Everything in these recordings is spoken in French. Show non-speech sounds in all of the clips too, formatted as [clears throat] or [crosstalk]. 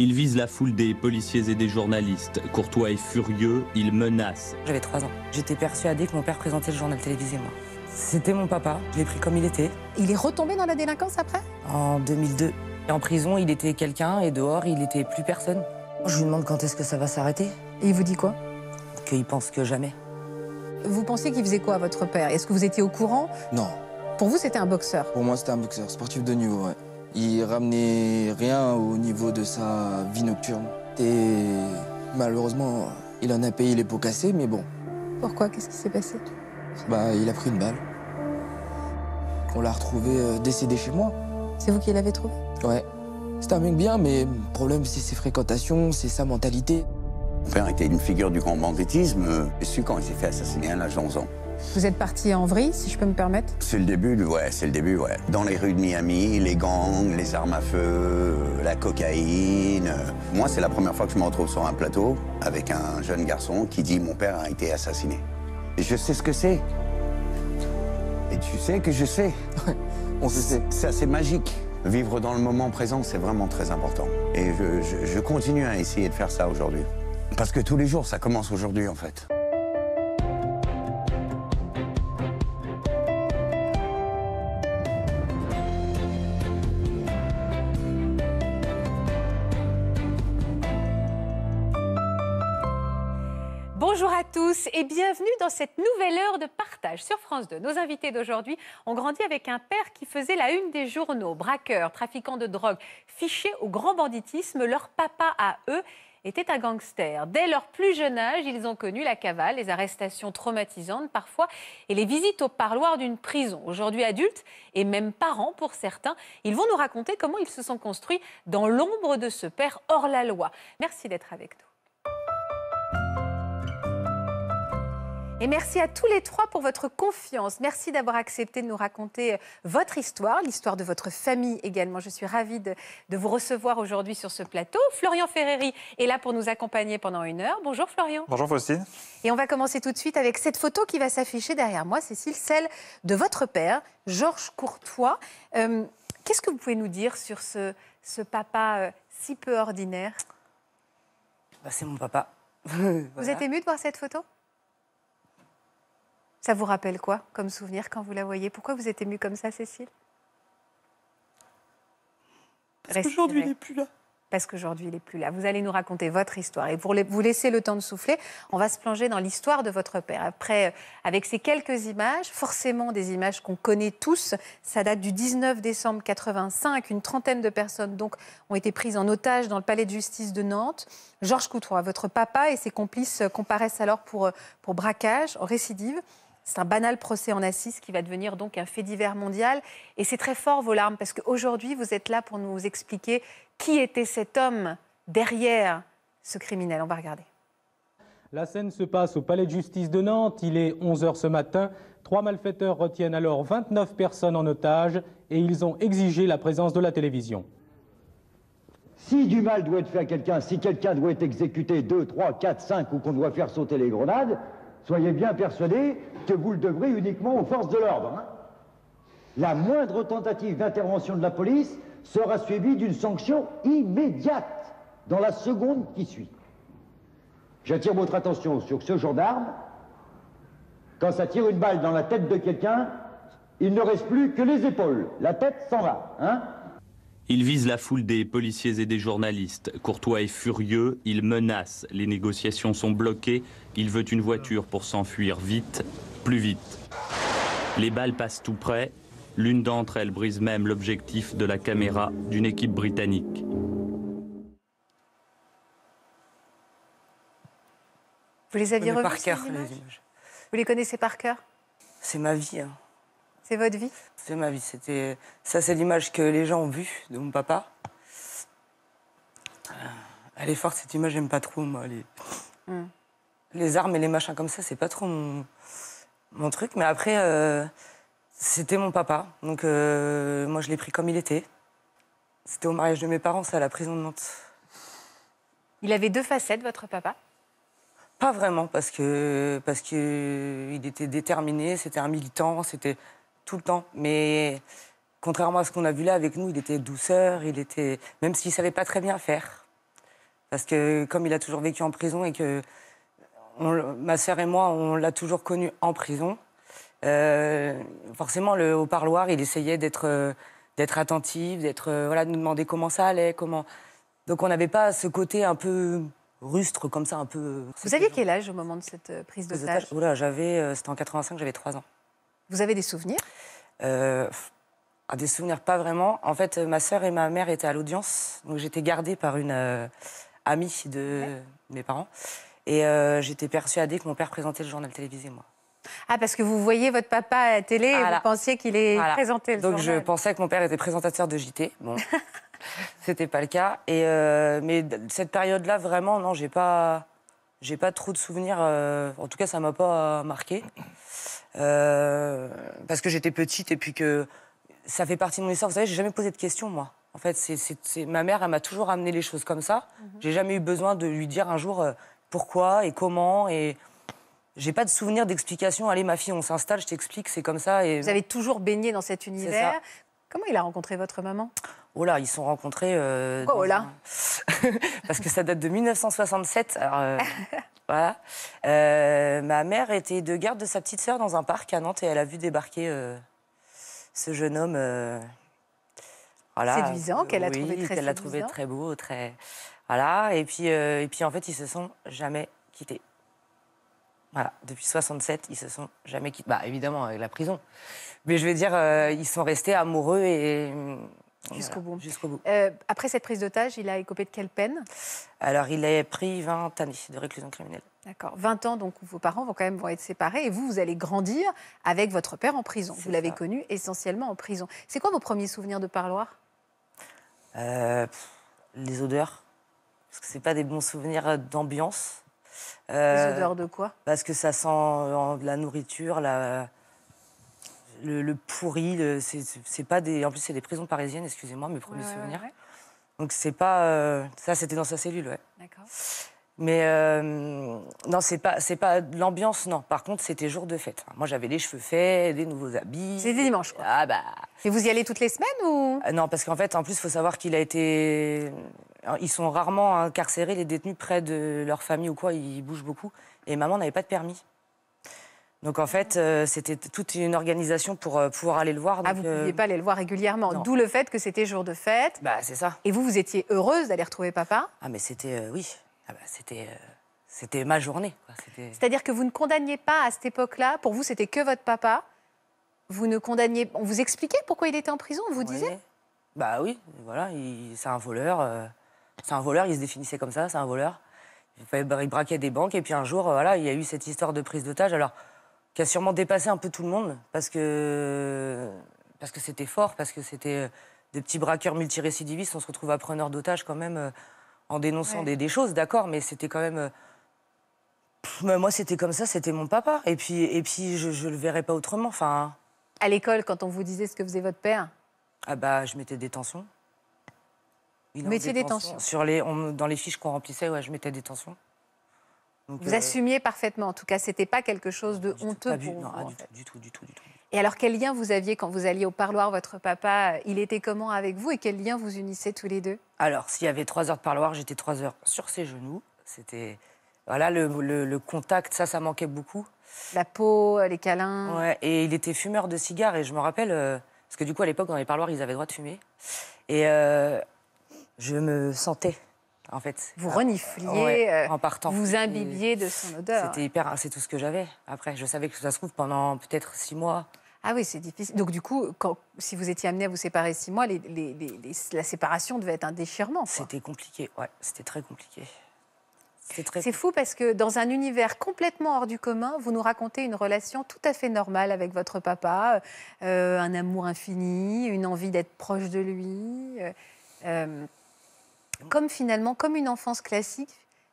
Il vise la foule des policiers et des journalistes. Courtois et furieux, il menace. J'avais trois ans. J'étais persuadée que mon père présentait le journal télévisé, moi. C'était mon papa, je l'ai pris comme il était. Il est retombé dans la délinquance après En 2002. En prison, il était quelqu'un et dehors, il était plus personne. Je lui demande quand est-ce que ça va s'arrêter. Et il vous dit quoi Qu'il pense que jamais. Vous pensez qu'il faisait quoi à votre père Est-ce que vous étiez au courant Non. Pour vous, c'était un boxeur Pour moi, c'était un boxeur, sportif de niveau, ouais. Il ramenait rien au niveau de sa vie nocturne. Et malheureusement, il en a payé les pots cassés, mais bon. Pourquoi Qu'est-ce qui s'est passé Bah, il a pris une balle. On l'a retrouvé euh, décédé chez moi. C'est vous qui l'avez trouvé Ouais. C'est un mec bien, mais le problème, c'est ses fréquentations, c'est sa mentalité. Mon père était une figure du grand banditisme. Je euh, suis quand il s'est fait assassiner à l'âge 11 vous êtes parti en vrille, si je peux me permettre C'est le début, ouais, c'est le début, ouais. Dans les rues de Miami, les gangs, les armes à feu, euh, la cocaïne. Moi, c'est la première fois que je me retrouve sur un plateau avec un jeune garçon qui dit Mon père a été assassiné. Et je sais ce que c'est. Et tu sais que je sais. On se sait. C'est assez magique. Vivre dans le moment présent, c'est vraiment très important. Et je, je continue à essayer de faire ça aujourd'hui. Parce que tous les jours, ça commence aujourd'hui, en fait. et bienvenue dans cette nouvelle heure de partage sur France 2. Nos invités d'aujourd'hui ont grandi avec un père qui faisait la une des journaux, braqueur, trafiquant de drogue, fiché au grand banditisme. Leur papa à eux était un gangster. Dès leur plus jeune âge, ils ont connu la cavale, les arrestations traumatisantes parfois et les visites au parloir d'une prison. Aujourd'hui adultes et même parents pour certains, ils vont nous raconter comment ils se sont construits dans l'ombre de ce père hors la loi. Merci d'être avec nous. Et merci à tous les trois pour votre confiance. Merci d'avoir accepté de nous raconter euh, votre histoire, l'histoire de votre famille également. Je suis ravie de, vous recevoir aujourd'hui sur ce plateau. Florian Ferreri est là pour nous accompagner pendant une heure. Bonjour Florian. Bonjour Faustine. Et on va commencer tout de suite avec cette photo qui va s'afficher derrière moi, Cécile, celle de votre père, Georges Courtois. Euh, qu'est-ce que vous pouvez nous dire sur ce, papa euh, si peu ordinaire bah, C'est mon papa. [laughs] Vous êtes ému de voir cette photo ça vous rappelle quoi comme souvenir quand vous la voyez Pourquoi vous êtes émue comme ça, Cécile Parce qu'aujourd'hui, il n'est plus là. Parce qu'aujourd'hui, il n'est plus là. Vous allez nous raconter votre histoire. Et pour vous laisser le temps de souffler, on va se plonger dans l'histoire de votre père. Après, euh, avec ces quelques images, forcément des images qu'on connaît tous, ça date du 19 décembre 85. Une trentaine de personnes donc ont été prises en otage dans le palais de justice de Nantes. Georges Coutroy, votre papa et ses complices euh, comparaissent alors pour, euh, pour braquage récidive. C'est un banal procès en assises qui va devenir donc un fait divers mondial. Et c'est très fort vos larmes, parce qu'aujourd'hui, vous êtes là pour nous expliquer qui était cet homme derrière ce criminel. On va regarder. La scène se passe au palais de justice de Nantes. Il est 11h ce matin. Trois malfaiteurs retiennent alors 29 personnes en otage et ils ont exigé la présence de la télévision. Si du mal doit être fait à quelqu'un, si quelqu'un doit être exécuté 2, 3, 4, 5 ou qu'on doit faire sauter les grenades, Soyez bien persuadés que vous le devrez uniquement aux forces de l'ordre. Hein. La moindre tentative d'intervention de la police sera suivie d'une sanction immédiate dans la seconde qui suit. J'attire votre attention sur ce gendarme. Quand ça tire une balle dans la tête de quelqu'un, il ne reste plus que les épaules. La tête s'en va. Hein. Il vise la foule des policiers et des journalistes. Courtois est furieux, il menace. Les négociations sont bloquées. Il veut une voiture pour s'enfuir vite, plus vite. Les balles passent tout près. L'une d'entre elles brise même l'objectif de la caméra d'une équipe britannique. Vous les aviez revus par cœur, images Vous les connaissez par cœur C'est ma vie. Hein. C'est votre vie C'est ma vie. C'était Ça, c'est l'image que les gens ont vue de mon papa. Euh, elle est forte, cette image, j'aime pas trop, moi. Les... Hum. les armes et les machins comme ça, c'est pas trop mon... mon... truc. Mais après, euh, c'était mon papa. Donc, euh, moi, je l'ai pris comme il était. C'était au mariage de mes parents, à la prison de Nantes. Il avait deux facettes, votre papa Pas vraiment, parce que parce que il était déterminé, c'était un militant, c'était tout le temps. Mais contrairement à ce qu'on a vu là avec nous, il était douceur, il était. Même s'il savait pas très bien faire. Parce que comme il a toujours vécu en prison et que ma sœur et moi, on l'a toujours connu en prison, euh, forcément, au parloir, il essayait d'être euh, d'être attentif, euh, voilà, de nous demander comment ça allait, comment. Donc on n'avait pas ce côté un peu rustre comme ça, un peu. Vous aviez quel âge au moment de cette prise d'otage Voilà, j'avais, c'était en 85, j'avais 3 ans. Vous avez des souvenirs euh, ah, Des souvenirs, pas vraiment. En fait, euh, ma sœur et ma mère étaient à l'audience, donc j'étais gardée par une euh, amie de mes parents. Et j'étais persuadée que mon père présentait le journal télévisé, moi. Ah, parce que vous voyez votre papa à la télé et vous pensiez qu'il est présenté le Donc je pensais que mon père était présentateur de JT. Bon, [laughs] c'était pas le cas. Et mais cette période-là, vraiment, non, j'ai pas, j'ai pas trop de souvenirs. en tout cas, ça m'a pas marqué. Euh, parce que j'étais petite et puis que ça fait partie de mon histoire. Vous savez, j'ai jamais posé de questions, moi. En fait, c'est ma mère, elle m'a toujours amené les choses comme ça. Mhm. J'ai jamais eu besoin de lui dire un jour euh, pourquoi et comment. Et j'ai pas de souvenir d'explication. Allez, ma fille, on s'installe, je t'explique, c'est comme ça. Et... Vous avez toujours baigné dans cet univers. Comment il a rencontré votre maman Oh là, ils sont rencontrés. Euh, oh là [laughs] Parce que ça date de 1967. Alors, [laughs] Voilà. Euh, ma mère était de garde de sa petite sœur dans un parc à Nantes et elle a vu débarquer euh, ce jeune homme. Euh, voilà. Séduisant, qu'elle a trouvé très a trouvé très beau, très voilà. Et puis et puis en fait ils se sont jamais quittés. Voilà, depuis 67 ils se sont jamais quittés. Bah évidemment avec la prison, mais je veux dire ils sont restés amoureux et Jusqu'au bout. Jusqu'au bout. Euh, après cette prise d'otage, il a écopé de quelle peine Alors, il a pris 20 années de réclusion criminelle. D'accord. 20 ans, donc vos parents vont quand même vont être séparés et vous, vous allez grandir avec votre père en prison. Vous l'avez connu essentiellement en prison. C'est quoi vos premiers souvenirs de parloir euh, Les odeurs. Parce que ce pas des bons souvenirs d'ambiance. Euh, les odeurs de quoi Parce que ça sent la nourriture, la, le, pourri. c'est pas des. En plus, c'est des prisons parisiennes, excusez-moi, mes premiers souvenirs. Donc c'est pas. Euh, ça, c'était dans sa cellule, ouais. D'accord. Mais euh, non, c'est pas, c'est pas l'ambiance, non. Par contre, c'était jour de fête. Moi, j'avais les cheveux faits, des nouveaux habits. C'était dimanche, quoi. Ah bah. Et vous y allez toutes les semaines ou euh, Non, parce qu'en fait, en plus, il faut savoir qu'il a été. Ils sont rarement incarcérés, les détenus près de leur famille ou quoi. Ils bougent beaucoup. Et maman n'avait pas de permis. Donc en fait, euh, c'était toute une organisation pour euh, pouvoir aller le voir. ah, vous ne pouviez euh, pas aller le voir régulièrement, d'où le fait que c'était jour de fête. Bah, c'est ça. Et vous, vous étiez heureuse d'aller retrouver papa Ah, mais c'était, oui, ah, bah, c'était, c'était ma journée. C'est-à-dire que vous ne condamniez pas à cette époque-là, pour vous, c'était que votre papa. Vous ne condamniez... On vous expliquait pourquoi il était en prison, vous disiez disait Bah oui, voilà, c'est un voleur. C'est un voleur, il se définissait comme ça, c'est un voleur. Il bah, braquait des banques et puis un jour, voilà, il y a eu cette histoire de prise d'otage. Alors, qui a sûrement dépassé un peu tout le monde parce que parce que c'était fort, parce que c'était euh, des petits braqueurs multirécidivistes. On se retrouve à preneur d'otages quand même euh, en dénonçant des, choses, d'accord, mais c'était quand même euh, moi c'était comme ça, c'était mon papa. Et puis et puis je, je le verrais pas autrement. Enfin. Hein. À l'école, quand on vous disait ce que faisait votre père. Ah bah je mettais des tensions. Vous des tensions. Sur les dans les fiches qu'on remplissait, ouais, je mettais des tensions vous euh, assumiez parfaitement. En tout cas, c'était pas quelque chose de honteux pour ah, du, du, tout, du tout, du tout. Et alors, quel lien vous aviez quand vous alliez au parloir Votre papa, euh, il était comment avec vous et quel lien vous unissait tous les deux Alors, s'il y avait trois heures de parloir, j'étais trois heures sur ses genoux. C'était voilà le, contact, ça, ça manquait beaucoup. La peau, euh, les câlins. Ouais, et il était fumeur de cigares et je me rappelle parce que du coup à l'époque dans les parloirs ils avaient droit de fumer et je me sentais fait. Vous ah, renifliez, euh, en partant. vous imbibiez de son odeur. C'était hyper, hein, c'est tout ce que j'avais. Après, je savais que ça se trouve pendant peut-être six mois. Ah oui, c'est difficile. Donc du coup, quand, si vous étiez amené à vous séparer six mois, les, la séparation devait être un déchirement. C'était compliqué, ouais, c'était très compliqué. C'est fou parce que dans un univers complètement hors du commun, vous nous racontez une relation tout à fait normale avec votre papa, euh, euh, un amour infini, une envie d'être proche de lui. Mmh. comme finalement, comme une enfance classique,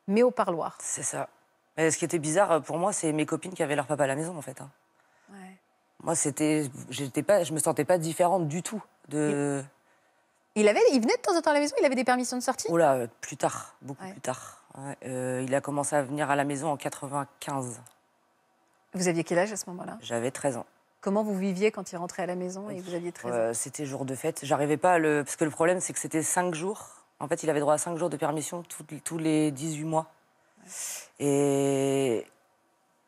mais au parloir. C'est ça. Mais ce qui était bizarre euh, pour moi, c'est mes copines qui avaient leur papa à la maison, en fait. Hein. Moi, c'était, j'étais pas, je me sentais pas différente du tout de. Il avait, il venait de temps en temps à la maison. Il avait des permissions de sortie. là, euh, plus tard, beaucoup plus tard. Euh, il a commencé à venir à la maison en 95. Vous aviez quel âge à ce moment-là J'avais 13 ans. Comment vous viviez quand il rentrait à la maison et vous aviez 13 ans C'était jour de fête. J'arrivais pas à le. Parce que le problème, c'est que c'était 5 jours en fait, il avait droit à 5 jours de permission tous les 18 mois. Et,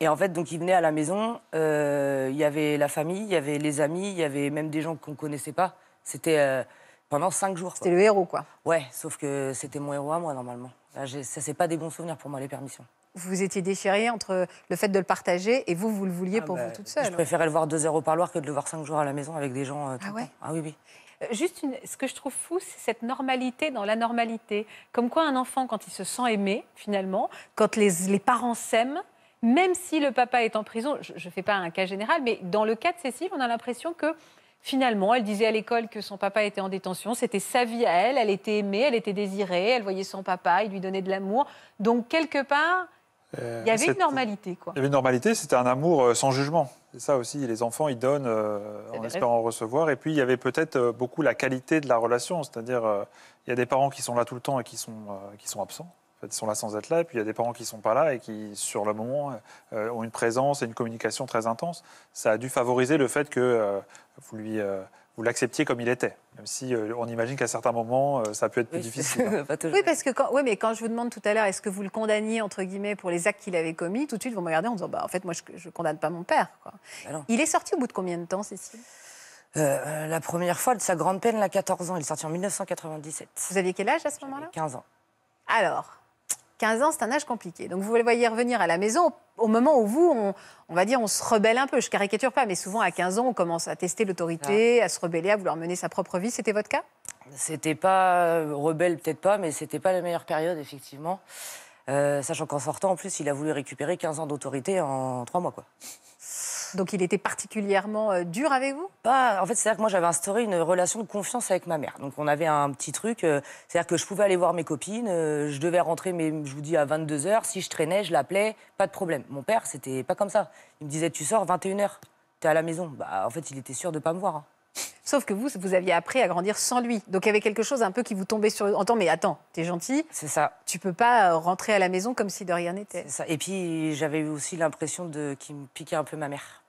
en fait, donc, il venait à la maison. Euh, il y avait la famille, il y avait les amis, il y avait même des gens qu'on ne connaissait pas. C'était euh, pendant 5 jours. C'était le héros, quoi. Ouais, sauf que c'était mon héros à moi, normalement. Là, ça, c'est pas des bons souvenirs pour moi, les permissions. Vous étiez déchiré entre le fait de le partager et vous, vous le vouliez ah pour bah, vous toute seule. Je préférais le voir deux heures au parloir que de le voir cinq jours à la maison avec des gens. Euh, ah ouais Ah oui, oui. Euh, juste, ce que je trouve fou, c'est cette normalité dans la normalité. Comme quoi un enfant, quand il se sent aimé, finalement, quand les, les parents s'aiment, même si le papa est en prison, je ne fais pas un cas général, mais dans le cas de Cécile, on a l'impression que finalement, elle disait à l'école que son papa était en détention, c'était sa vie à elle, elle était aimée, elle était désirée, elle voyait son papa, il lui donnait de l'amour. Donc quelque part, euh, il y avait une normalité, quoi. Il y avait une normalité, c'était un amour euh, sans jugement. C'est ça aussi, les enfants, ils donnent euh, en eh ben, espérant eh ben. recevoir. Et puis, il y avait peut-être beaucoup la qualité de la relation, c'est-à-dire, il y a des parents qui sont là tout le temps et qui sont, qui sont absents. En fait, ils sont là sans être là, et puis il y a des parents qui ne sont pas là et qui, sur le moment, ont une présence et une communication très intense. Ça a dû favoriser le fait que vous lui vous l'acceptiez comme il était, même si euh, on imagine qu'à certains moments, euh, ça peut être plus difficile. [laughs] oui, parce que oui, mais quand je vous demande tout à l'heure, est-ce que vous le condamniez entre guillemets pour les actes qu'il avait commis, tout de suite vous me regardez en disant, bah en fait moi je, ne condamne pas mon père. Bah il est sorti au bout de combien de temps, Cécile euh, La première fois de sa grande peine, il a 14 ans. Il est sorti en 1997. Vous aviez quel âge à ce moment-là 15 ans. Alors, 15 ans, c'est un âge compliqué. Donc vous le voyez revenir à la maison au moment où vous, on, va dire, on se rebelle un peu. Je caricature pas, mais souvent à 15 ans, on commence à tester l'autorité, à se rebeller, à vouloir mener sa propre vie. C'était votre cas C'était pas euh, rebelle, peut-être pas, mais c'était pas la meilleure période, effectivement. Euh, sachant qu'en sortant, en plus, il a voulu récupérer 15 ans d'autorité en 3 mois, quoi. Donc il était particulièrement euh, dur avec vous Pas. En fait, c'est-à-dire que moi, j'avais instauré une relation de confiance avec ma mère. Donc on avait un petit truc. Euh, c'est-à-dire que je pouvais aller voir mes copines. Euh, je devais rentrer, mais je vous dis, à 22h. Si je traînais, je l'appelais. Pas de problème. Mon père, c'était pas comme ça. Il me disait, tu sors 21h. T'es à la maison. Bah, en fait, il était sûr de pas me voir. Hein. Sauf que vous, vous aviez appris à grandir sans lui. Donc il y avait quelque chose un peu qui vous tombait sur. Entends, mais attends, t'es gentil. C'est ça. Tu peux pas euh, rentrer à la maison comme si de rien n'était. C'est ça. Et puis j'avais eu aussi l'impression de qu'il me piquait un peu ma mère.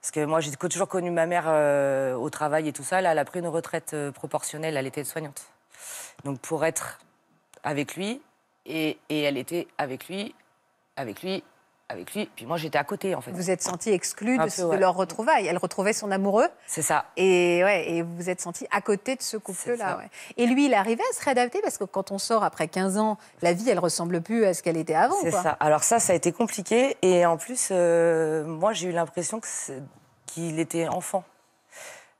Parce que moi, j'ai toujours connu ma mère euh, au travail et tout ça. Là, elle a pris une retraite euh, proportionnelle. Elle était soignante. Donc pour être avec lui, et, et elle était avec lui, avec lui avec lui. Puis moi, j'étais à côté, en fait. Vous êtes senti exclu de, ce leur retrouvaille. Elle retrouvait son amoureux. C'est ça. Et, ouais, et vous êtes senti à côté de ce couple-là. Et lui, il arrivait à se réadapter parce que quand on sort après 15 ans, la vie, elle ressemble plus à ce qu'elle était avant. C'est ça. Alors ça, ça a été compliqué. Et en plus, euh, moi, j'ai eu l'impression qu'il était enfant.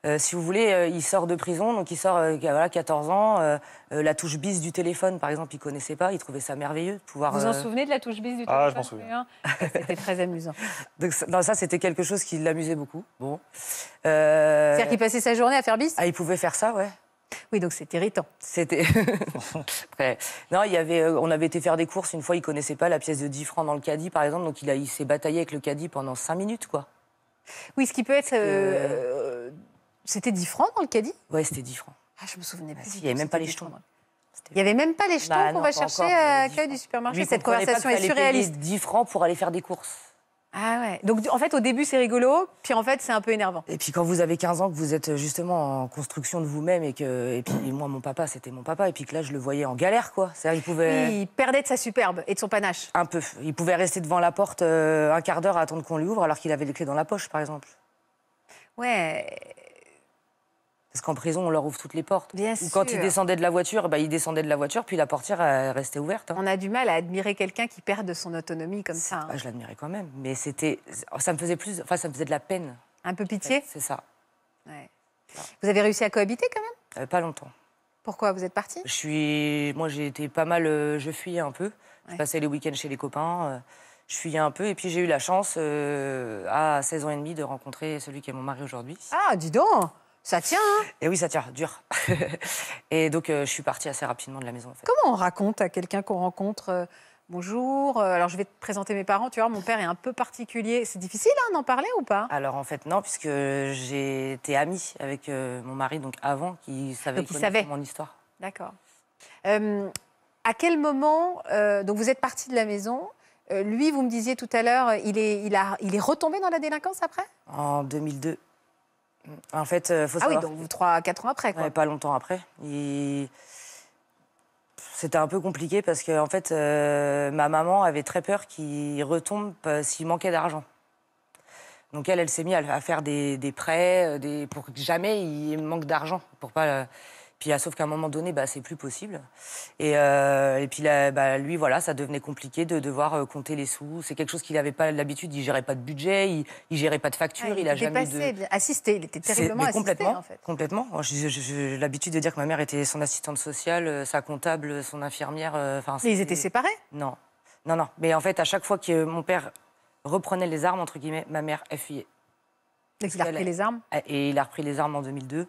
Euh, si vous voulez, euh, il sort de prison, donc il sort euh, voilà, 14 ans. la touche bis du téléphone, par exemple, il connaissait pas, il trouvait ça merveilleux de pouvoir. Vous vous en souvenez de la touche bis du téléphone Ah, je m'en souviens. c'était très amusant. [laughs] Donc, ça, c'était quelque chose qui l'amusait beaucoup. Bon. C'est-à-dire qu'il passait sa journée à faire bis ah, Il pouvait faire ça, ouais. Oui, donc c'était irritant. C'était. [laughs] Non, il y avait, on avait été faire des courses une fois, il connaissait pas la pièce de 10 francs dans le caddie, par exemple, donc il, a, il s'est bataillé avec le caddie pendant 5 minutes, quoi. Oui, ce qui peut être c'était 10 francs dans le caddie Oui, c'était 10 francs. Ah, je me souvenais pas. Hein. il n'y avait même pas les jetons. Bah il n'y avait même pas les jetons qu'on va chercher à l'accueil du supermarché. Cette conversation est surréaliste. 10 francs pour aller faire des courses. Ah ouais. Donc en fait, au début, c'est rigolo, puis en fait, c'est un peu énervant. Et puis quand vous avez 15 ans, que vous êtes euh, justement en construction de vous-même, et que. Et puis moi, mon papa, c'était mon papa, et puis que là, je le voyais en galère, quoi. cest il pouvait. il perdait de sa superbe et de son panache. Un peu. Il pouvait rester devant la porte euh, un quart d'heure à attendre qu'on lui ouvre, alors qu'il avait les clés dans la poche, par exemple. Ouais. Parce qu'en prison, on leur ouvre toutes les portes. Ou quand ils descendaient de la voiture, bah, ils descendaient de la voiture, puis la portière restait ouverte. Hein. On a du mal à admirer quelqu'un qui perd de son autonomie comme ça. Hein. Ah, je l'admirais quand même, mais c'était, ça me faisait plus, enfin, ça me faisait de la peine. Un peu pitié. c'est ça. Vous avez réussi à cohabiter quand même euh, Pas longtemps. Pourquoi vous êtes partie Je suis, moi, j'ai été pas mal, euh, je fuyais un peu. Je passais les week-ends chez les copains. Euh, je fuyais un peu et puis j'ai eu la chance à 16 ans et demi de rencontrer celui qui est mon mari aujourd'hui. Ah, dis donc ça tient, Et hein eh oui, ça tient, dur. [laughs] et donc, euh, je suis partie assez rapidement de la maison. Comment on raconte à quelqu'un qu'on rencontre euh, Bonjour, euh, alors je vais te présenter mes parents. Tu vois, mon père est un peu particulier. C'est difficile hein, d'en parler ou pas Alors en fait, non, puisque été amie avec mon mari donc avant, qui savait, mon histoire. D'accord. à quel moment, donc vous êtes partie de la maison, lui, vous me disiez tout à l'heure, il est, il est retombé dans la délinquance après En 2002. En fait, euh, faut savoir. Ah oui, donc 3-4 ans après, quoi. pas longtemps après. Et... C'était un peu compliqué parce que, en fait, euh, ma maman avait très peur qu'il retombe s'il manquait d'argent. Donc, elle, elle s'est mise à faire des, prêts euh, pour que jamais il manque d'argent, pour pas. Puis, ah, sauf qu'à un moment donné, bah, c'est plus possible. Et, euh, puis, là, bah, lui, voilà, ça devenait compliqué de devoir euh, compter les sous. C'est quelque chose qu'il n'avait pas l'habitude. Il gérait pas de budget, il, il gérait pas de facture, il, a jamais assisté, il était terriblement assisté, complètement, Complètement. J'ai l'habitude de dire que ma mère était son assistante sociale, euh, sa comptable, son infirmière. Mais ils étaient séparés Non, non, non. Mais en fait, à chaque fois que mon père reprenait les armes entre guillemets, ma mère, elle fuyait. Donc il a repris les armes Et il a repris les armes en 2002.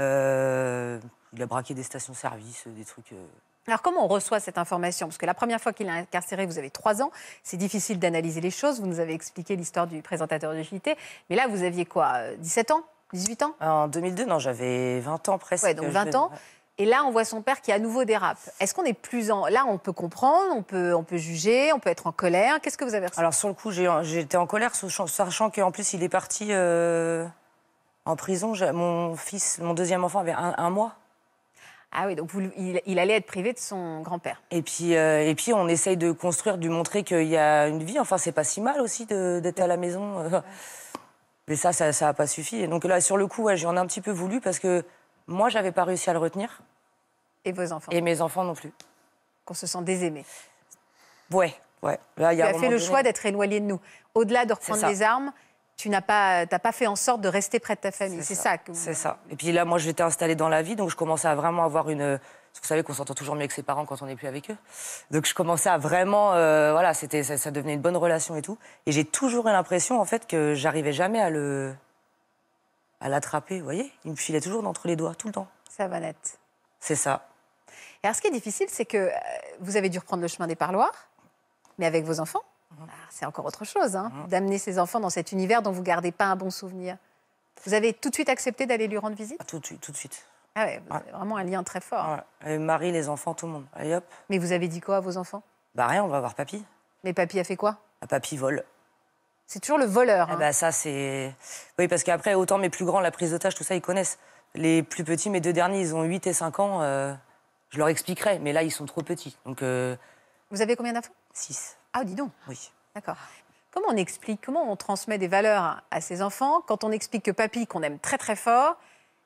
Euh, il a braqué des stations-service, des trucs. Euh. Alors comment on reçoit cette information Parce que la première fois qu'il est incarcéré, vous avez trois ans. C'est difficile d'analyser les choses. Vous nous avez expliqué l'histoire du présentateur de JT. Mais là, vous aviez quoi 17 euh, ans 18 ans En 2002, non, j'avais 20 ans presque. Ouais, donc 20 ans. Et là, on voit son père qui à nouveau dérape. Est-ce qu'on est plus en... Là, on peut comprendre, on peut, on peut juger, on peut être en colère. Qu'est-ce que vous avez ressenti Alors, sur le coup, j'étais en colère, sachant qu'en plus, il est parti... En prison, mon fils, mon deuxième enfant avait un, mois. Ah oui, donc il, allait être privé de son grand-père. Et puis, euh, et puis, on essaye de construire, de montrer qu'il y a une vie. Enfin, c'est pas si mal aussi d'être à la maison. Euh, mais ça, ça n'a pas suffi. Et donc là, sur le coup, j'en ai un petit peu voulu parce que moi, j'avais pas réussi à le retenir. Et vos enfants Et mes enfants non plus. Qu'on se sent désaimé. Ouais, ouais. Là, a fait le choix d'être éloigné de nous. Au-delà de reprendre les armes, tu n'as pas, pas fait en sorte de rester près de ta famille. C'est ça. C'est ça. Et puis là, moi, je j'étais installée dans la vie, donc je commençais à vraiment avoir une. vous savez qu'on s'entend toujours mieux avec ses parents quand on n'est plus avec eux. Donc je commençais à vraiment, euh, voilà, c'était, ça, ça, devenait une bonne relation et tout. Et j'ai toujours eu l'impression, en fait, que j'arrivais jamais à le, à l'attraper. Vous voyez, il me filait toujours d'entre les doigts tout le temps. Ça va net. C'est ça. Et alors, ce qui est difficile, c'est que euh, vous avez dû reprendre le chemin des parloirs, mais avec vos enfants. Hein. Ah, c'est encore autre chose, hein, hein. d'amener ses enfants dans cet univers dont vous gardez pas un bon souvenir. Vous avez tout de suite accepté d'aller lui rendre visite ah, tout, de suite, Ah vraiment un lien très fort. Ouais. Marie, les enfants, tout le monde. Mais vous avez dit quoi à vos enfants Bah rien, on va voir papy. Mais papy a fait quoi un ah, Papy vole. C'est toujours le voleur. Eh bah ça c'est. Oui, parce qu'après, autant mes plus grands, la prise d'otage, tout ça, ils connaissent. Les plus petits, mes deux derniers, ils ont 8 et 5 ans. Euh, je leur expliquerai, mais là, ils sont trop petits. Donc. Euh, vous avez combien d'enfants 6. Ah, dis donc. Oui. D'accord. Comment on explique, comment on transmet des valeurs à ses enfants quand on explique que papy, qu'on aime très très fort,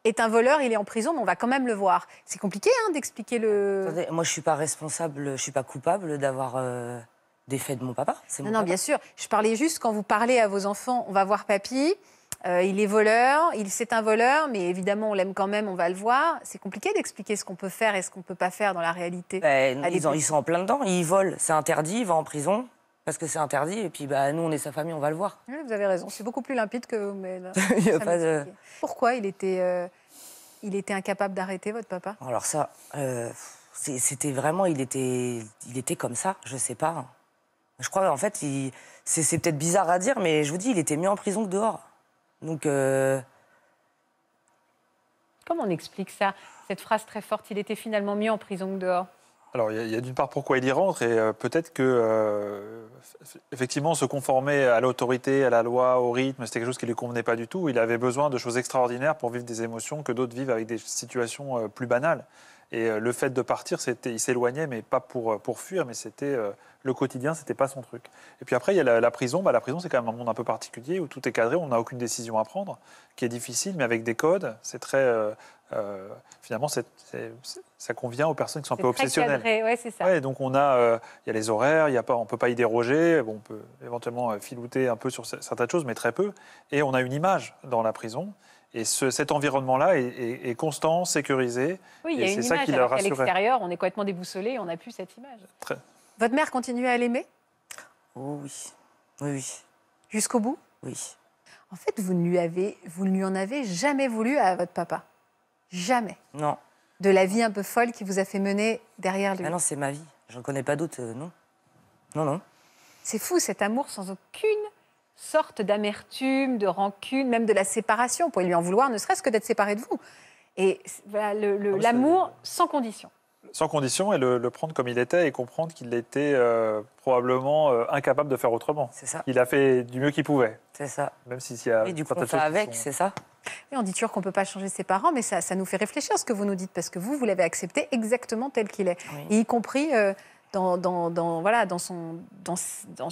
est un voleur, il est en prison, mais on va quand même le voir. C'est compliqué hein, d'expliquer le. moi, je suis pas responsable, je suis pas coupable d'avoir euh, des faits de mon papa. non, bien sûr. Je parlais juste quand vous parlez à vos enfants, on va voir papy. Euh, il est voleur, il c'est un voleur, mais évidemment on l'aime quand même, on va le voir. C'est compliqué d'expliquer ce qu'on peut faire et ce qu'on ne peut pas faire dans la réalité. Ben, ils, sont en plein dedans, ils volent, c'est interdit, il va en prison. Parce que c'est interdit, et puis bah, nous, on est sa famille, on va le voir. vous avez raison, c'est beaucoup plus limpide que vous. Mais [laughs] Pourquoi il était, euh, il était incapable d'arrêter votre papa Alors ça, euh, c'était vraiment, il était, il était comme ça, je sais pas. Hein. Je crois, en fait, c'est peut-être bizarre à dire, mais je vous dis, il était mieux en prison que dehors. Donc. Euh, Comment on explique ça Cette phrase très forte, il était finalement mieux en prison que dehors. Alors, il y a, d'une part pourquoi il y rentre, et euh, peut-être que, euh, effectivement, se conformer à l'autorité, à la loi, au rythme, c'était quelque chose qui ne lui convenait pas du tout. Il avait besoin de choses extraordinaires pour vivre des émotions que d'autres vivent avec des situations plus banales. Et euh, le fait de partir, c'était, il s'éloignait, mais pas pour, euh, pour fuir, mais c'était euh, le quotidien, c'était pas son truc. Et puis après, il y a la, prison. Bah, la prison, c'est quand même un monde un peu particulier où tout est cadré, on n'a aucune décision à prendre, qui est difficile, mais avec des codes, c'est très. finalement, ça convient aux personnes qui sont un peu obsessionnelles. Cadré, c'est ça. donc on a, il y a les horaires, il y a pas, on peut pas y déroger. on peut éventuellement filouter un peu sur certaines choses, mais très peu. Et on a une image dans la prison. Et cet environnement-là est, constant, sécurisé. Oui, et c'est ça qui leur À l'extérieur, on est complètement déboussolé, on n'a plus cette image. Votre mère continue à l'aimer oh Oui, oui, oui. Jusqu'au bout Oui. En fait, vous ne lui en avez jamais voulu à votre papa. Jamais. Non. De la vie un peu folle qui vous a fait mener derrière lui. Ah non, c'est ma vie. Je ne connais pas d'autre, euh, non. Non, non. C'est fou cet amour sans aucune sorte d'amertume, de rancune, même de la séparation. Vous pouvez lui en vouloir, ne serait-ce que d'être séparé de vous. Et voilà, ah l'amour sans condition. Sans condition et le, prendre comme il était et comprendre qu'il était euh, probablement euh, incapable de faire autrement. C'est ça. Il a fait du mieux qu'il pouvait. C'est ça. Même s'il y a. Et du coup, avec, c'est ça Et on dit toujours qu'on ne peut pas changer ses parents, mais ça, nous fait réfléchir ce que vous nous dites, parce que vous, vous l'avez accepté exactement tel qu'il est, y compris euh, dans, voilà, dans, son, dans,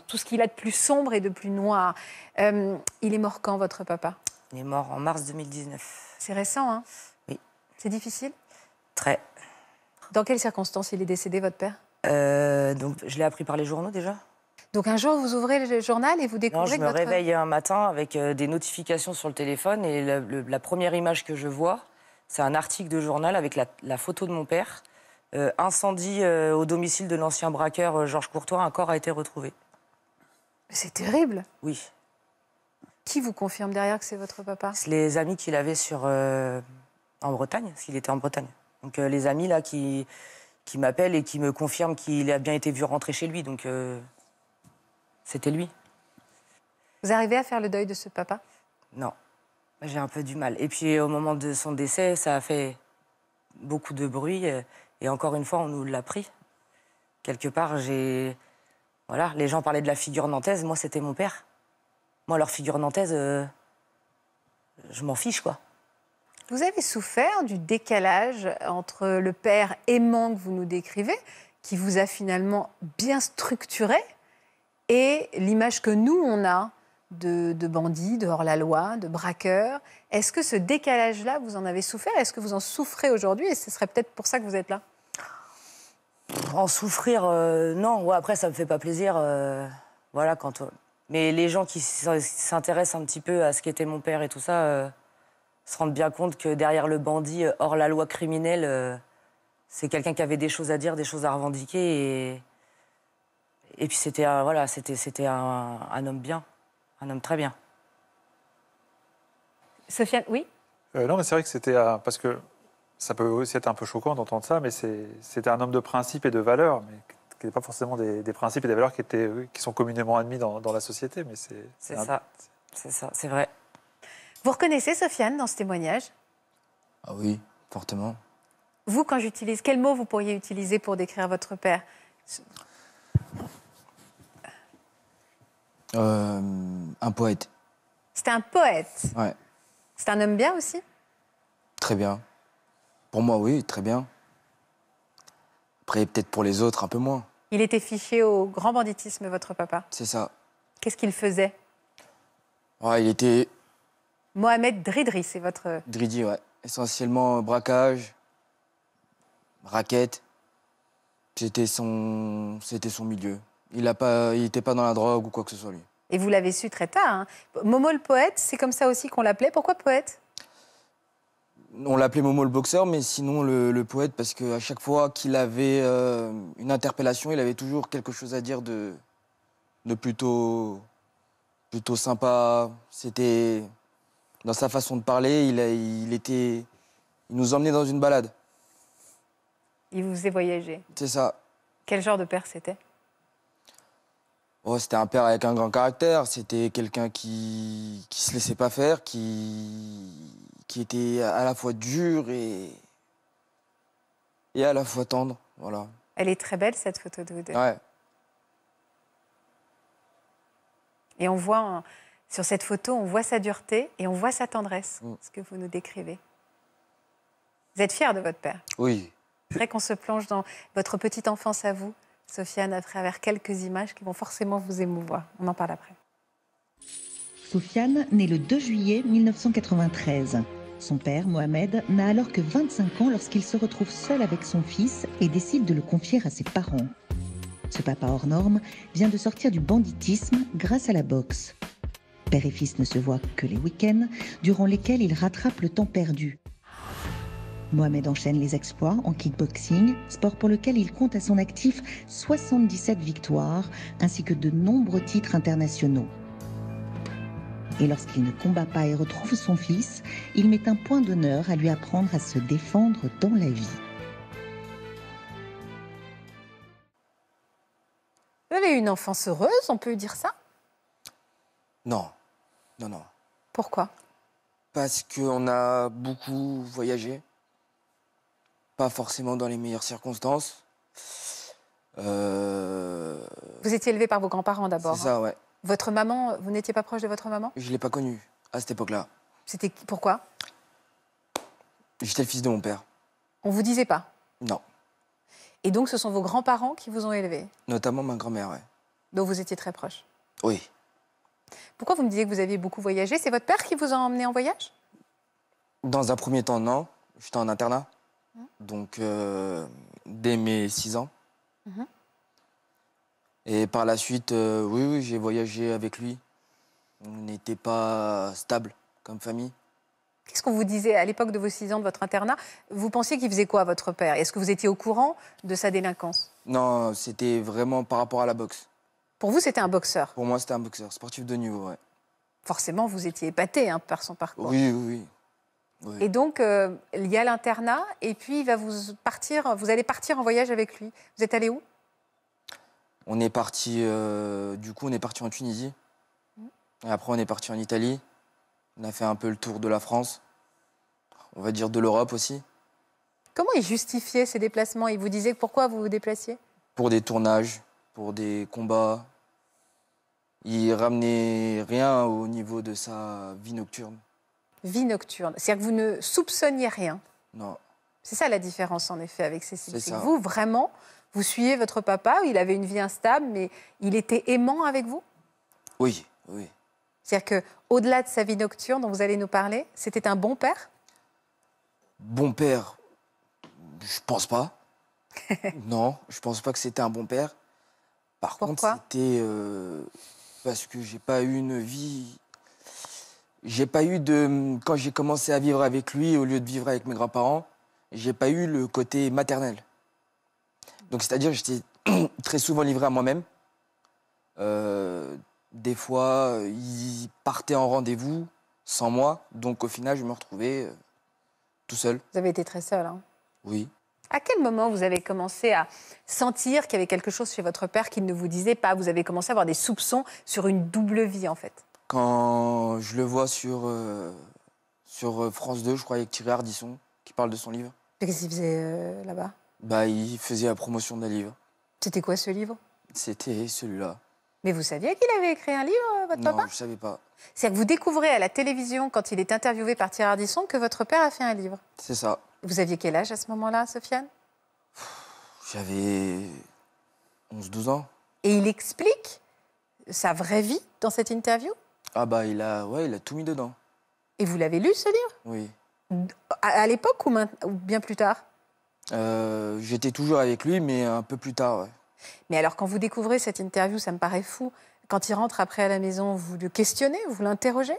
tout ce qu'il a de plus sombre et de plus noir. Euh, il est mort quand, votre papa Il est mort en mars 2019. C'est récent, hein Oui. C'est difficile Très. Dans quelles circonstances il est décédé, votre père euh, Donc, je l'ai appris par les journaux déjà. Donc un jour, vous ouvrez le journal et vous découvrez non, je me réveille un matin avec euh, des notifications sur le téléphone et la, première image que je vois, c'est un article de journal avec la, la, photo de mon père euh, incendie euh, au domicile de l'ancien braqueur euh, Georges Courtois, un corps a été retrouvé. C'est terrible. Oui. Qui vous confirme derrière que c'est votre papa les amis qu'il avait sur, en Bretagne, s'il était en Bretagne. Donc les amis là qui, qui m'appellent et qui me confirment qu'il a bien été vu rentrer chez lui. Donc c'était lui. Vous arrivez à faire le deuil de ce papa Non, j'ai un peu du mal. Et puis au moment de son décès, ça a fait beaucoup de bruit. Et encore une fois, on nous l'a pris. Quelque part, j'ai. Voilà, les gens parlaient de la figure nantaise. Moi, c'était mon père. Moi, leur figure nantaise, euh, je m'en fiche, quoi. Vous avez souffert du décalage entre le père aimant que vous nous décrivez, qui vous a finalement bien structuré, et l'image que nous, on a de, de bandits, de hors-la-loi, de braqueurs. Est-ce que ce décalage-là, vous en avez souffert Est-ce que vous en souffrez aujourd'hui Et ce serait peut-être pour ça que vous êtes là en souffrir, euh, non. après, ça me fait pas plaisir. Euh, voilà, quand. Euh, mais les gens qui s'intéressent un petit peu à ce qu'était mon père et tout ça se rendent bien compte que derrière le bandit, hors la loi criminelle, c'est quelqu'un qui avait des choses à dire, des choses à revendiquer. Et, puis c'était un- voilà, c'était c'était un- homme bien, un homme très bien. Sofiane, oui non, mais c'est vrai que c'était parce que ça peut aussi être un peu choquant d'entendre ça, mais c'était un homme de principes et de valeurs, mais qui n'est pas forcément des, des, principes et des valeurs qui, étaient, euh, qui sont communément admis dans, dans la société. Mais c'est ça, c'est ça, c'est vrai. Vous reconnaissez Sofiane dans ce témoignage Ah oui, fortement. Vous, quand j'utilise, quel mot vous pourriez utiliser pour décrire votre père euh, Un poète. C'était un poète. Ouais. C'est un homme bien aussi. Très bien. Pour moi, oui, très bien. Après, peut-être pour les autres, un peu moins. Il était fiché au grand banditisme, votre papa C'est ça. Qu'est-ce qu'il faisait Il était. Mohamed Dridri, c'est votre. Dridi, ouais. Essentiellement braquage, raquette. C'était son, c'était son milieu. Il n'était pas... Il pas dans la drogue ou quoi que ce soit, lui. Et vous l'avez su très tard. Hein. Momo le poète, c'est comme ça aussi qu'on l'appelait. Pourquoi poète on l'appelait Momo le boxeur, mais sinon le, poète, parce qu'à chaque fois qu'il avait euh, une interpellation, il avait toujours quelque chose à dire de, plutôt, plutôt sympa. C'était dans sa façon de parler, il, était, il nous emmenait dans une balade. Il vous faisait voyager. C'est ça. Quel genre de père c'était Oh, c'était un père avec un grand caractère. C'était quelqu'un qui qui se laissait pas faire, qui qui était à la fois dure et, et à la fois tendre. Voilà. Elle est très belle, cette photo de vous deux. Ouais. Et on voit, sur cette photo, on voit sa dureté et on voit sa tendresse, mm. ce que vous nous décrivez. Vous êtes fier de votre père Oui. Après qu'on se plonge dans votre petite enfance à vous, Sofiane, à travers quelques images qui vont forcément vous émouvoir. On en parle après. Sofiane, née le 2 juillet 1993. Son père, Mohamed, n'a alors que 25 ans lorsqu'il se retrouve seul avec son fils et décide de le confier à ses parents. Ce papa hors norme vient de sortir du banditisme grâce à la boxe. Père et fils ne se voient que les week-ends, durant lesquels ils rattrapent le temps perdu. Mohamed enchaîne les exploits en kickboxing, sport pour lequel il compte à son actif 77 victoires, ainsi que de nombreux titres internationaux. Et lorsqu'il ne combat pas et retrouve son fils, il met un point d'honneur à lui apprendre à se défendre dans la vie. Vous avez une enfance heureuse, on peut dire ça Non, non, non. Pourquoi Parce qu'on a beaucoup voyagé, pas forcément dans les meilleures circonstances. Euh, Vous étiez élevé par vos grands-parents d'abord. ça, hein ouais. Votre maman, vous n'étiez pas proche de votre maman Je ne l'ai pas connue à cette époque-là. C'était pourquoi J'étais le fils de mon père. On vous disait pas Non. Et donc, ce sont vos grands-parents qui vous ont élevé Notamment ma grand-mère, oui. Dont vous étiez très proche Oui. Pourquoi vous me disiez que vous aviez beaucoup voyagé C'est votre père qui vous a emmené en voyage Dans un premier temps, non. J'étais en internat. Hein donc, euh, dès mes 6 ans. Mhm. Et par la suite, euh, oui, oui, j'ai voyagé avec lui. On n'était pas stable comme famille. Qu'est-ce qu'on vous disait à l'époque de vos 6 ans de votre internat Vous pensiez qu'il faisait quoi, votre père Est-ce que vous étiez au courant de sa délinquance Non, c'était vraiment par rapport à la boxe. Pour vous, c'était un boxeur Pour moi, c'était un boxeur, sportif de niveau, ouais. Forcément, vous étiez épaté hein, par son parcours. Oui, oui, oui. Et donc, euh, il y a l'internat, et puis il va vous partir, vous allez partir en voyage avec lui. Vous êtes allé où on est parti, euh, du coup, on est parti en Tunisie. Mm. Et après, on est parti en Italie. On a fait un peu le tour de la France. On va dire de l'Europe aussi. Comment il justifiait ses déplacements Il vous disait pourquoi vous vous déplaciez Pour des tournages, pour des combats. Il ramenait rien au niveau de sa vie nocturne. Vie nocturne. C'est-à-dire que vous ne soupçonniez rien Non. C'est ça la différence en effet avec ces C'est Vous, vraiment, vous suivez votre papa, il avait une vie instable, mais il était aimant avec vous Oui, oui. C'est-à-dire qu'au-delà de sa vie nocturne dont vous allez nous parler, c'était un bon père Bon père, je pense pas. [laughs] non, je pense pas que c'était un bon père. Par contre, c'était euh, parce que j'ai pas eu une vie. J'ai pas eu de quand j'ai commencé à vivre avec lui au lieu de vivre avec mes grands-parents, j'ai pas eu le côté maternel. Donc, c'est-à-dire, j'étais [clears throat] très souvent livré à moi-même. Euh, des fois, ils partaient en rendez-vous sans moi. Donc, au final, je me retrouvais euh, tout seul. Vous avez été très seul, hein Oui. À quel moment vous avez commencé à sentir qu'il y avait quelque chose chez votre père qu'il ne vous disait pas Vous avez commencé à avoir des soupçons sur une double vie, en fait Quand je le vois sur, euh, sur France 2, je croyais que Thierry Ardisson, qui parle de son livre. Qu'est-ce qu'il faisait là-bas bah, il faisait la promotion d'un livre. C'était quoi ce livre C'était celui-là. Mais vous saviez qu'il avait écrit un livre, euh, votre papa Non, je savais pas. C'est-à-dire que vous découvrez à la télévision, quand il est interviewé par Thierry Ardisson, que votre père a fait un livre. C'est ça. Vous aviez quel âge à ce moment-là, Sofiane J'avais 11-12 ans. Et il explique sa vraie vie dans cette interview Ah bah, il a, ouais, il a tout mis dedans. Et vous l'avez lu, ce livre Oui. À, l'époque ou bien plus tard euh, j'étais toujours avec lui, mais un peu plus tard. Mais alors, quand vous découvrez cette interview, ça me paraît fou. Quand il rentre après à la maison, vous le questionnez, vous l'interrogez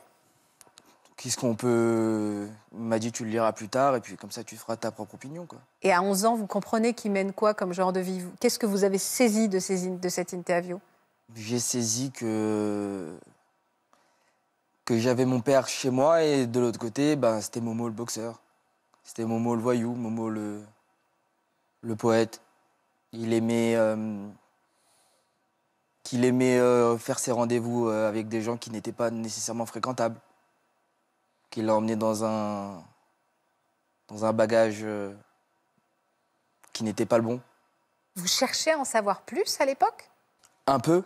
Qu'est-ce qu'on peut. Il m'a dit, tu le liras plus tard, et puis comme ça, tu feras ta propre opinion. Quoi. Et à 11 ans, vous comprenez qu'il mène quoi comme genre de vie Qu'est-ce que vous avez saisi de, de cette interview J'ai saisi que. que j'avais mon père chez moi, et de l'autre côté, ben, c'était Momo le boxeur. C'était Momo le voyou, Momo le le poète. Il aimait, euh, qu'il aimait euh, faire ses rendez-vous euh, avec des gens qui n'étaient pas nécessairement fréquentables. Qu'il l'a emmené dans un, dans un bagage qui n'était pas le bon. Vous cherchez à en savoir plus à l'époque Un peu.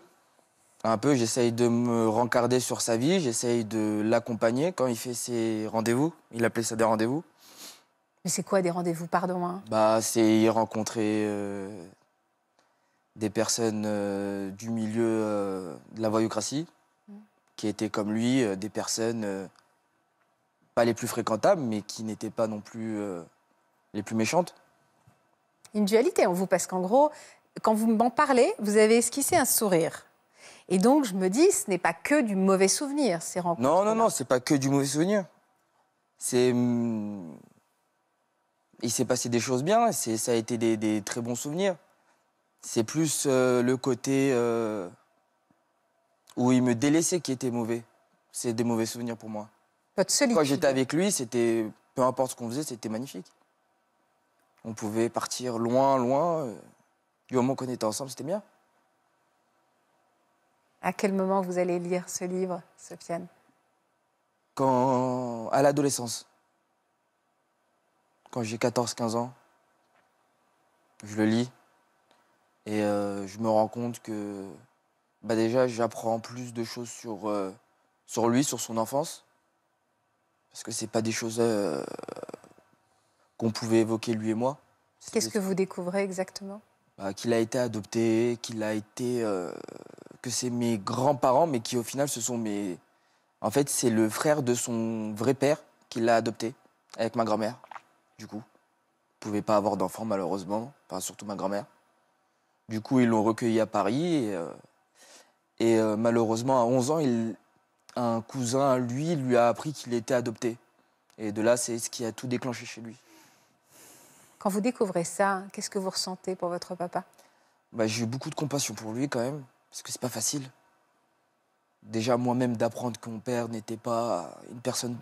Un peu, j'essaye de me rencarder sur sa vie, j'essaye de l'accompagner quand il fait ses rendez-vous. Il appelait ça des rendez-vous. Mais c'est quoi des rendez-vous, pardon hein. Bah, c'est y rencontrer euh, des personnes euh, du milieu euh, de la voyocratie mm. qui étaient comme lui, des personnes pas les plus fréquentables, mais qui n'étaient pas non plus les plus méchantes. Une dualité en vous, parce qu'en gros, quand vous m'en parlez, vous avez esquissé un sourire. Et donc, je me dis, ce n'est pas que du mauvais souvenir, ces rencontres. Non, non, non, c'est pas que du mauvais souvenir. C'est mm, il s'est passé des choses bien, ça a été des, très bons souvenirs. C'est plus euh, le côté euh, où il me délaissait qui était mauvais. C'est des mauvais souvenirs pour moi. Quand j'étais avec lui, c'était peu importe ce qu'on faisait, c'était magnifique. On pouvait partir loin, loin. Euh, du moment qu'on était ensemble, c'était bien. À quel moment vous allez lire ce livre, Sofiane Quand à l'adolescence quand j'ai 14-15 ans, je le lis et euh, je me rends compte que bah, déjà j'apprends plus de choses euh, sur, lui, sur son enfance, parce que c'est pas des choses euh, qu'on pouvait évoquer lui et moi. Qu'est-ce que vous découvrez exactement bah, Qu'il a été adopté, qu'il a été que c'est mes grands-parents, mais qui au final ce sont mes en fait c'est le frère de son vrai père qui l'a adopté avec ma grand-mère du coup. ne pas avoir d'enfants, malheureusement, pas surtout ma grand-mère. Du coup, ils l'ont recueilli à Paris. Et, euh, euh, malheureusement, à 11 ans, un cousin, lui, lui a appris qu'il était adopté. Et de là, c'est ce qui a tout déclenché chez lui. Quand vous découvrez ça, qu'est-ce que vous ressentez pour votre papa bah, J'ai eu beaucoup de compassion pour lui quand même, parce que c'est pas facile. Déjà moi-même d'apprendre que mon père n'était pas une personne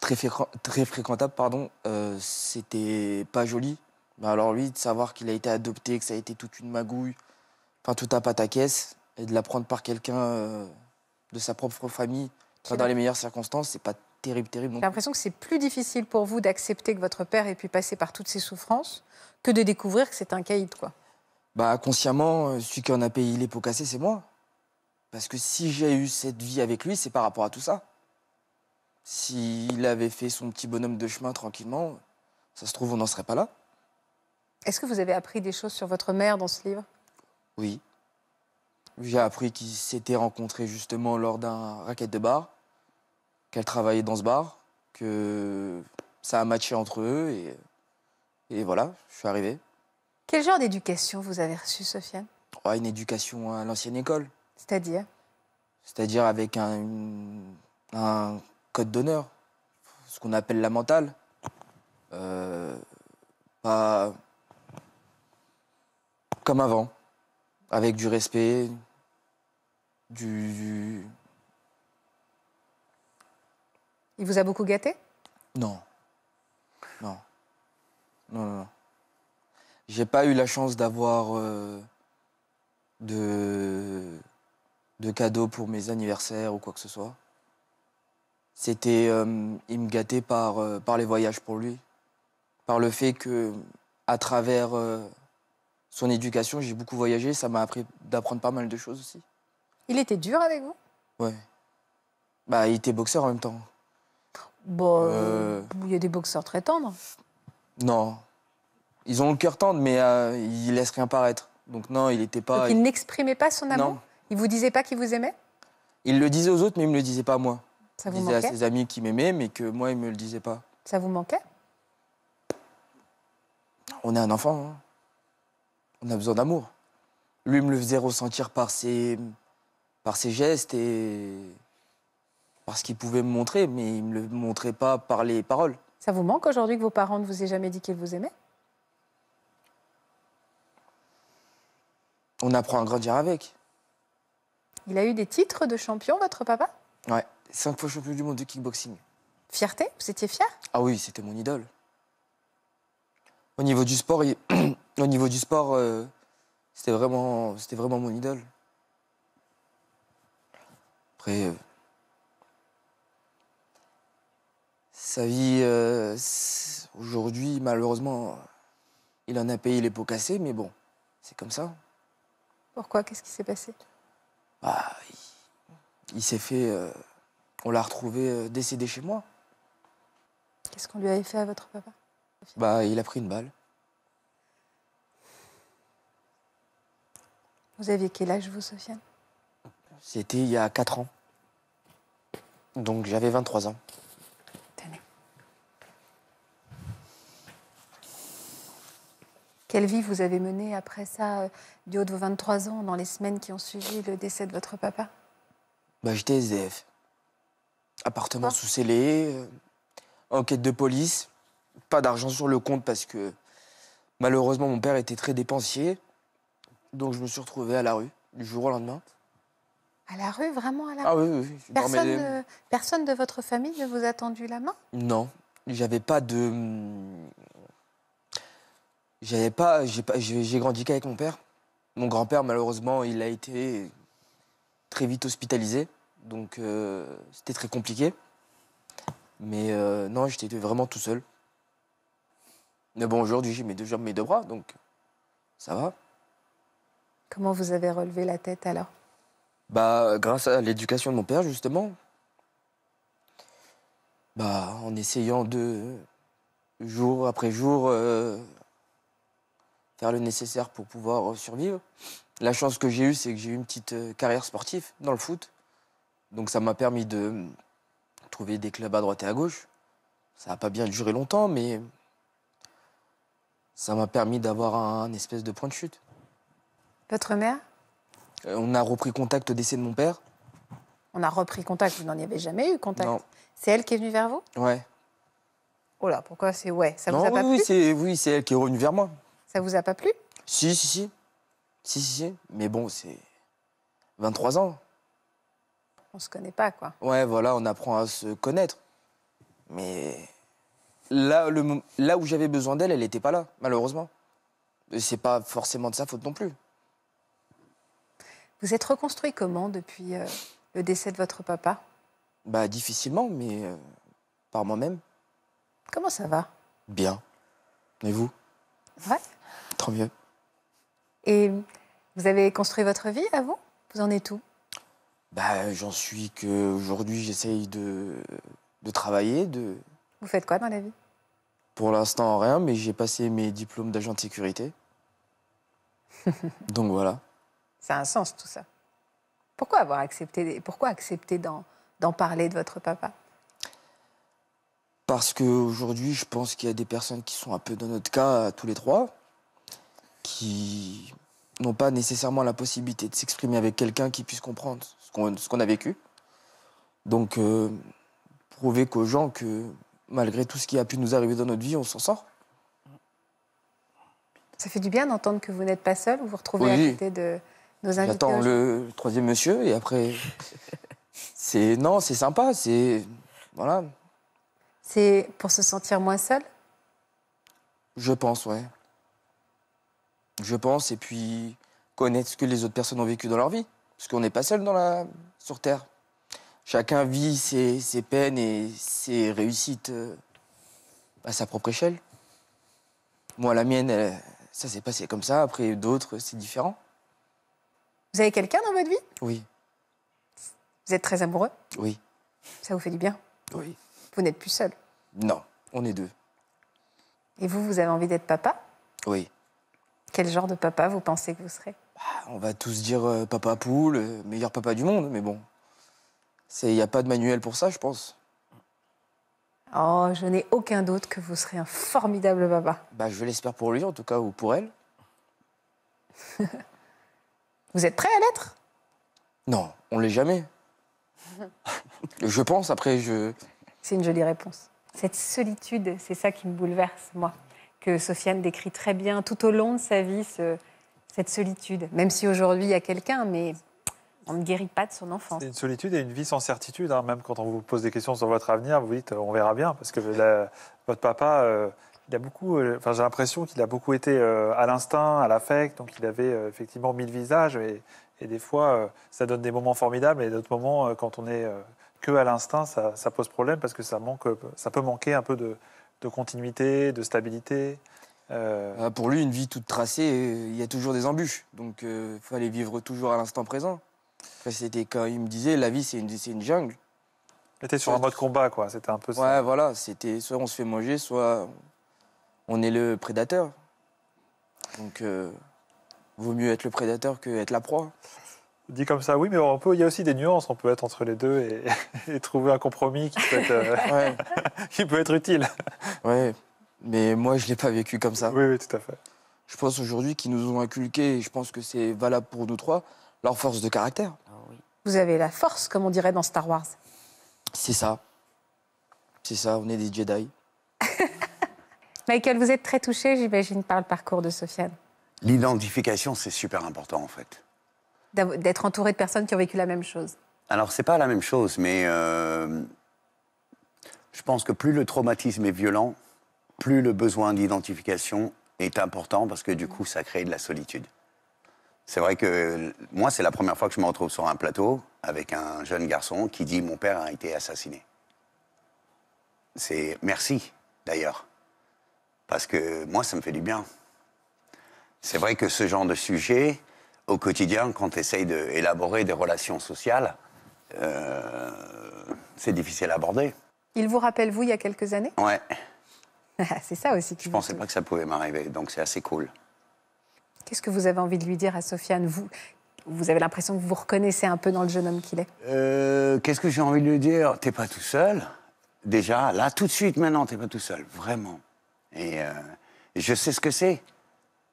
très, fréquentable, pardon, euh, c'était pas joli. alors lui, de savoir qu'il a été adopté, que ça a été toute une magouille, enfin tout un pataquès, et de la prendre par quelqu'un euh, de sa propre famille, dans les meilleures circonstances, c'est pas terrible, terrible. J'ai l'impression que c'est plus difficile pour vous d'accepter que votre père ait pu passer par toutes ces souffrances que de découvrir que c'est un caïd, quoi. Bah, consciemment, euh, celui qui en a payé les pots cassés, c'est moi. Parce que si j'ai eu cette vie avec lui, c'est par rapport à tout ça. S'il avait fait son petit bonhomme de chemin tranquillement, ça se trouve, on n'en serait pas là. Est-ce que vous avez appris des choses sur votre mère dans ce livre Oui. J'ai appris qu'ils s'étaient rencontrés justement lors d'un racket de bar, qu'elle travaillait dans ce bar, que ça a matché entre eux et, voilà, je suis arrivé. Quel genre d'éducation vous avez reçu, Sofiane oh, Une éducation à l'ancienne école. C'est-à-dire C'est-à-dire avec un code d'honneur, ce qu'on appelle la mentale. Euh, pas comme avant, avec du respect, du, Il vous a beaucoup gâté Non. Non. Non, non, non. J'ai pas eu la chance d'avoir euh, de... de cadeaux pour mes anniversaires ou quoi que ce soit c'était euh, il me gâtait par, euh, par les voyages pour lui, par le fait que à travers euh, son éducation, j'ai beaucoup voyagé, ça m'a appris d'apprendre pas mal de choses aussi. Il était dur avec vous Ouais. Bah, il était boxeur en même temps. Bon, bah, il y a des boxeurs très tendres. Non. Ils ont le cœur tendre, mais ils laissent rien paraître. Donc non, il était pas... il n'exprimait pas son amour Il vous disait pas qu'il vous aimait Il le disait aux autres, mais il me le disait pas à moi. Ça disait à ses amis qui m'aimaient, mais que moi, il ne me le disait pas. Ça vous manquait On est un enfant. Hein. On a besoin d'amour. Lui me le faisait ressentir par ses, par ses gestes et par ce qu'il pouvait me montrer, mais il ne me le montrait pas par les paroles. Ça vous manque aujourd'hui que vos parents ne vous aient jamais dit qu'ils vous aimaient On apprend à grandir avec. Il a eu des titres de champion, votre papa Ouais. Cinq fois champion du monde de kickboxing. Fierté Vous étiez fier Ah oui, c'était mon idole. Au niveau du sport, [clears throat] au niveau du sport, euh, c'était vraiment, c'était vraiment mon idole. Après, euh, sa vie euh, aujourd'hui, malheureusement, il en a payé les pots cassés, mais bon, c'est comme ça. Pourquoi Qu'est-ce qui s'est passé bah, il s'est fait on l'a retrouvé euh, décédé chez moi. Qu'est-ce qu'on lui avait fait à votre papa Bah, il a pris une balle. Vous aviez quel âge, vous, Sofiane C'était il y a 4 ans. Donc j'avais 23 ans. Tenez. Quelle vie vous avez menée après ça, euh, du haut de vos 23 ans, dans les semaines qui ont suivi le décès de votre papa bah, j'étais SDF. Appartement hein sous scellé, euh, enquête de police, pas d'argent sur le compte parce que malheureusement mon père était très dépensier. Donc je me suis retrouvé à la rue du jour au lendemain. À la rue, vraiment à la ah rue Ah oui, oui. Personne, personne de votre famille ne vous a tendu la main Non, j'avais pas de... J'avais pas... J'ai grandi qu'avec mon père. Mon grand-père, malheureusement, il a été très vite hospitalisé. Donc euh, c'était très compliqué. Mais euh, non, j'étais vraiment tout seul. Mais bon, aujourd'hui, j'ai mes deux jambes, mes deux bras, donc ça va. Comment vous avez relevé la tête alors Bah, grâce à l'éducation de mon père, justement. Bah, en essayant de, jour après jour, euh, faire le nécessaire pour pouvoir survivre. La chance que j'ai eue, c'est que j'ai eu une petite carrière sportive dans le foot. Donc ça m'a permis de hum, trouver des clubs à droite et à gauche. Ça n'a pas bien duré longtemps, mais ça m'a permis d'avoir un, espèce de point de chute. Votre mère euh, On a repris contact au décès de mon père. On a repris contact, vous n'en avez jamais eu contact. C'est elle qui est venue vers vous Ouais. Oh là, pourquoi c'est ouais Ça vous a pas plu c'est, Oui, c'est elle qui est revenue vers moi. Ça vous a pas plu si, si, si. Si, si, si. Mais bon, c'est 23 ans on se connaît pas, quoi. Ouais, voilà, on apprend à se connaître. Mais là, là où j'avais besoin d'elle, elle n'était pas là, malheureusement. C'est pas forcément de sa faute non plus. Vous êtes reconstruit comment depuis euh, le décès de votre papa Bah difficilement, mais euh, par moi-même. Comment ça va Bien. Et vous Ouais. Tant mieux. Et vous avez construit votre vie à vous Vous en êtes où bah, j'en suis que... Aujourd'hui, j'essaye de, de travailler. De... Vous faites quoi dans la vie Pour l'instant, rien, mais j'ai passé mes diplômes d'agent de sécurité. [laughs] Donc voilà. Ça a un sens tout ça. Pourquoi avoir accepté, pourquoi accepter d'en parler de votre papa Parce qu'aujourd'hui, je pense qu'il y a des personnes qui sont un peu dans notre cas, tous les trois, qui n'ont pas nécessairement la possibilité de s'exprimer avec quelqu'un qui puisse comprendre ce qu'on a vécu. Donc, euh, prouver qu'aux gens que malgré tout ce qui a pu nous arriver dans notre vie, on s'en sort. Ça fait du bien d'entendre que vous n'êtes pas seul, vous vous retrouvez à côté de nos invités. J'attends le troisième monsieur et après. [laughs] c'est Non, c'est sympa, c'est. Voilà. C'est pour se sentir moins seul Je pense, ouais je pense, et puis connaître ce que les autres personnes ont vécu dans leur vie. Parce qu'on n'est pas seul sur Terre. Chacun vit ses, peines et ses réussites euh, à sa propre échelle. Moi, la mienne, ça s'est passé comme ça. Après, d'autres, c'est différent. Vous avez quelqu'un dans votre vie Oui. Vous êtes très amoureux Oui. Ça vous fait du bien Oui. Vous n'êtes plus seul Non, on est deux. Et vous, vous avez envie d'être papa Oui. Quel genre de papa vous pensez que vous serez bah, On va tous dire euh, papa poule, euh, meilleur papa du monde, mais bon. Il n'y a pas de manuel pour ça, je pense. Oh, je n'ai aucun doute que vous serez un formidable papa. Bah, je l'espère pour lui, en tout cas, ou pour elle. [laughs] vous êtes prêt à l'être Non, on l'est jamais. [laughs] je pense, après, je... C'est une jolie réponse. Cette solitude, c'est ça qui me bouleverse, moi que Sofiane décrit très bien tout au long de sa vie, cette solitude. Même si aujourd'hui il y a quelqu'un, mais on ne guérit pas de son enfance. C'est une solitude et une vie sans certitude. Hein. Même quand on vous pose des questions sur votre avenir, vous dites euh, on verra bien, parce que votre papa. Euh, il a beaucoup, euh, enfin, j'ai l'impression qu'il a beaucoup été à l'instinct, à l'affect, donc il avait effectivement mille visages et, et des fois ça donne des moments formidables et d'autres moments quand on est que à l'instinct ça, ça, pose problème parce que ça manque, ça peut manquer un peu de, de continuité, de stabilité euh, ah, Pour lui, une vie toute tracée, euh, il y a toujours des embûches. Donc, euh, il fallait vivre toujours à l'instant présent. c'était quand il me disait, la vie, c'est une, jungle. Il était sur un mode combat, quoi. C'était un peu ça. Ouais, voilà. C'était soit on se fait manger, soit on est le prédateur. Donc, vaut mieux être le prédateur que être la proie dit comme ça, oui, mais on peut, il y a aussi des nuances, on peut être entre les deux et, [laughs] trouver un compromis qui peut être, euh, [laughs] qui peut être utile. Oui, mais moi, je ne l'ai pas vécu comme ça. Oui, oui, tout à fait. Je pense aujourd'hui qu'ils nous ont inculqué, et je pense que c'est valable pour nous trois, leur force de caractère. Ah vous avez la force, comme on dirait dans Star Wars. C'est ça. C'est ça, on est des Jedi. [laughs] Michael, vous êtes très touché, j'imagine, par le parcours de Sofiane. L'identification, c'est super important, en fait d'être entouré de personnes qui ont vécu la même chose Alors, c'est pas la même chose, mais euh, je pense que plus le traumatisme est violent, plus le besoin d'identification est important parce que du coup, ça crée de la solitude. C'est vrai que moi, c'est la première fois que je me retrouve sur un plateau avec un jeune garçon qui dit Mon père a été assassiné. C'est merci, d'ailleurs. Parce que moi, ça me fait du bien. C'est vrai que ce genre de sujet, au quotidien, quand tu essayes d'élaborer des relations sociales, euh, c'est difficile à aborder. Il vous rappelle, vous, il y a quelques années Ouais. Ah, c'est ça aussi qui Je ne pensais pas que ça pouvait m'arriver, donc c'est assez cool. Qu'est-ce que vous avez envie de lui dire à Sofiane vous, vous avez l'impression que vous vous reconnaissez un peu dans le jeune homme qu'il est euh, Qu'est-ce que j'ai envie de lui dire T'es pas tout seul. Déjà, là, tout de suite, maintenant, t'es pas tout seul. Vraiment. Et euh, je sais ce que c'est.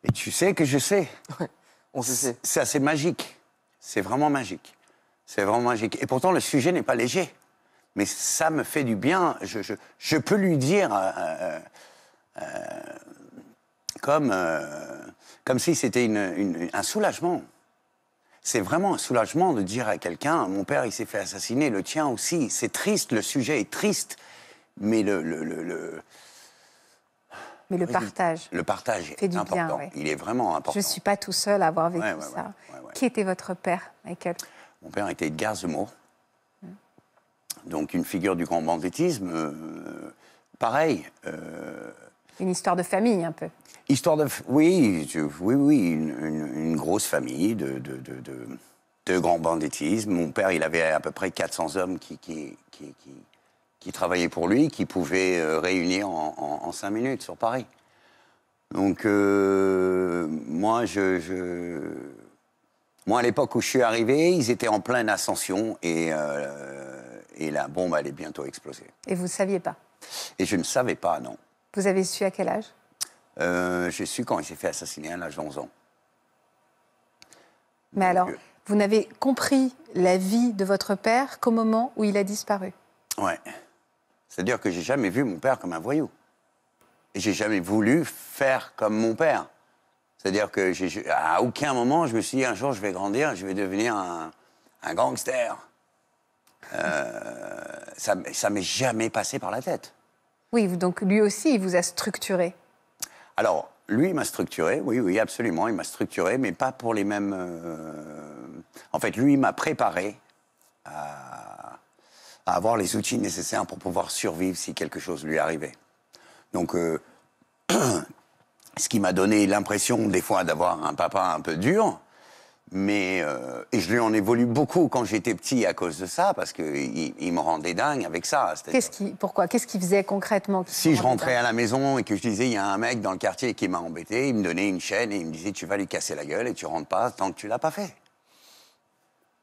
Et tu sais que je sais. C'est assez magique. C'est vraiment magique. C'est vraiment magique. Et pourtant, le sujet n'est pas léger. Mais ça me fait du bien. Je, je, peux lui dire, euh, euh, euh, comme, comme si c'était un soulagement. C'est vraiment un soulagement de dire à quelqu'un, mon père, il s'est fait assassiner, le tien aussi. C'est triste, le sujet est triste, mais le, le, le mais le partage. Le partage est du important. Il est vraiment important. Je ne suis pas tout seul à avoir vécu ça. Qui était votre père, Michael Mon père était Edgar Zemmour. Hmm. Donc une figure du grand banditisme, euh, pareil. Euh, une histoire de famille, un peu. Histoire de... Oui, oui, oui, une, grosse famille de, de, de, de, grand banditisme. Mon père, il avait à peu près 400 hommes qui, qui, qui qui travaillaient pour lui, qui pouvaient euh, réunir en, cinq minutes sur Paris. Donc, euh, moi, je, moi, à l'époque où je suis arrivé, ils étaient en pleine ascension et, euh, la bombe allait bientôt exploser. Et vous ne saviez pas Et je ne savais pas, non. Vous avez su à quel âge J'ai su quand il s'est fait assassiner à l'âge de 11 ans. Mais alors, vous n'avez compris la vie de votre père qu'au moment où il a disparu. Ouais. C'est-à-dire que j'ai jamais vu mon père comme un voyou. Et j'ai jamais voulu faire comme mon père. C'est-à-dire que à aucun moment je me suis dit un jour je vais grandir, je vais devenir un, un gangster. Euh, ça, ne m'est jamais passé par la tête. Oui, donc lui aussi, il vous a structuré. Alors, lui, il m'a structuré, oui, oui, absolument, il m'a structuré, mais pas pour les mêmes. Euh, en fait, lui, il m'a préparé à à avoir les outils nécessaires pour pouvoir survivre si quelque chose lui arrivait. Donc, euh, [clears throat] ce qui m'a donné l'impression des fois d'avoir un papa un peu dur, mais euh, et je lui en ai beaucoup quand j'étais petit à cause de ça, parce qu'il il me rendait dingue avec ça. Qu'est-ce qui, pourquoi Qu'est-ce qu'il faisait concrètement Si je rentrais à la maison et que je disais il y a un mec dans le quartier qui m'a embêté, il me donnait une chaîne et il me disait tu vas lui casser la gueule et tu rentres pas tant que tu l'as pas fait.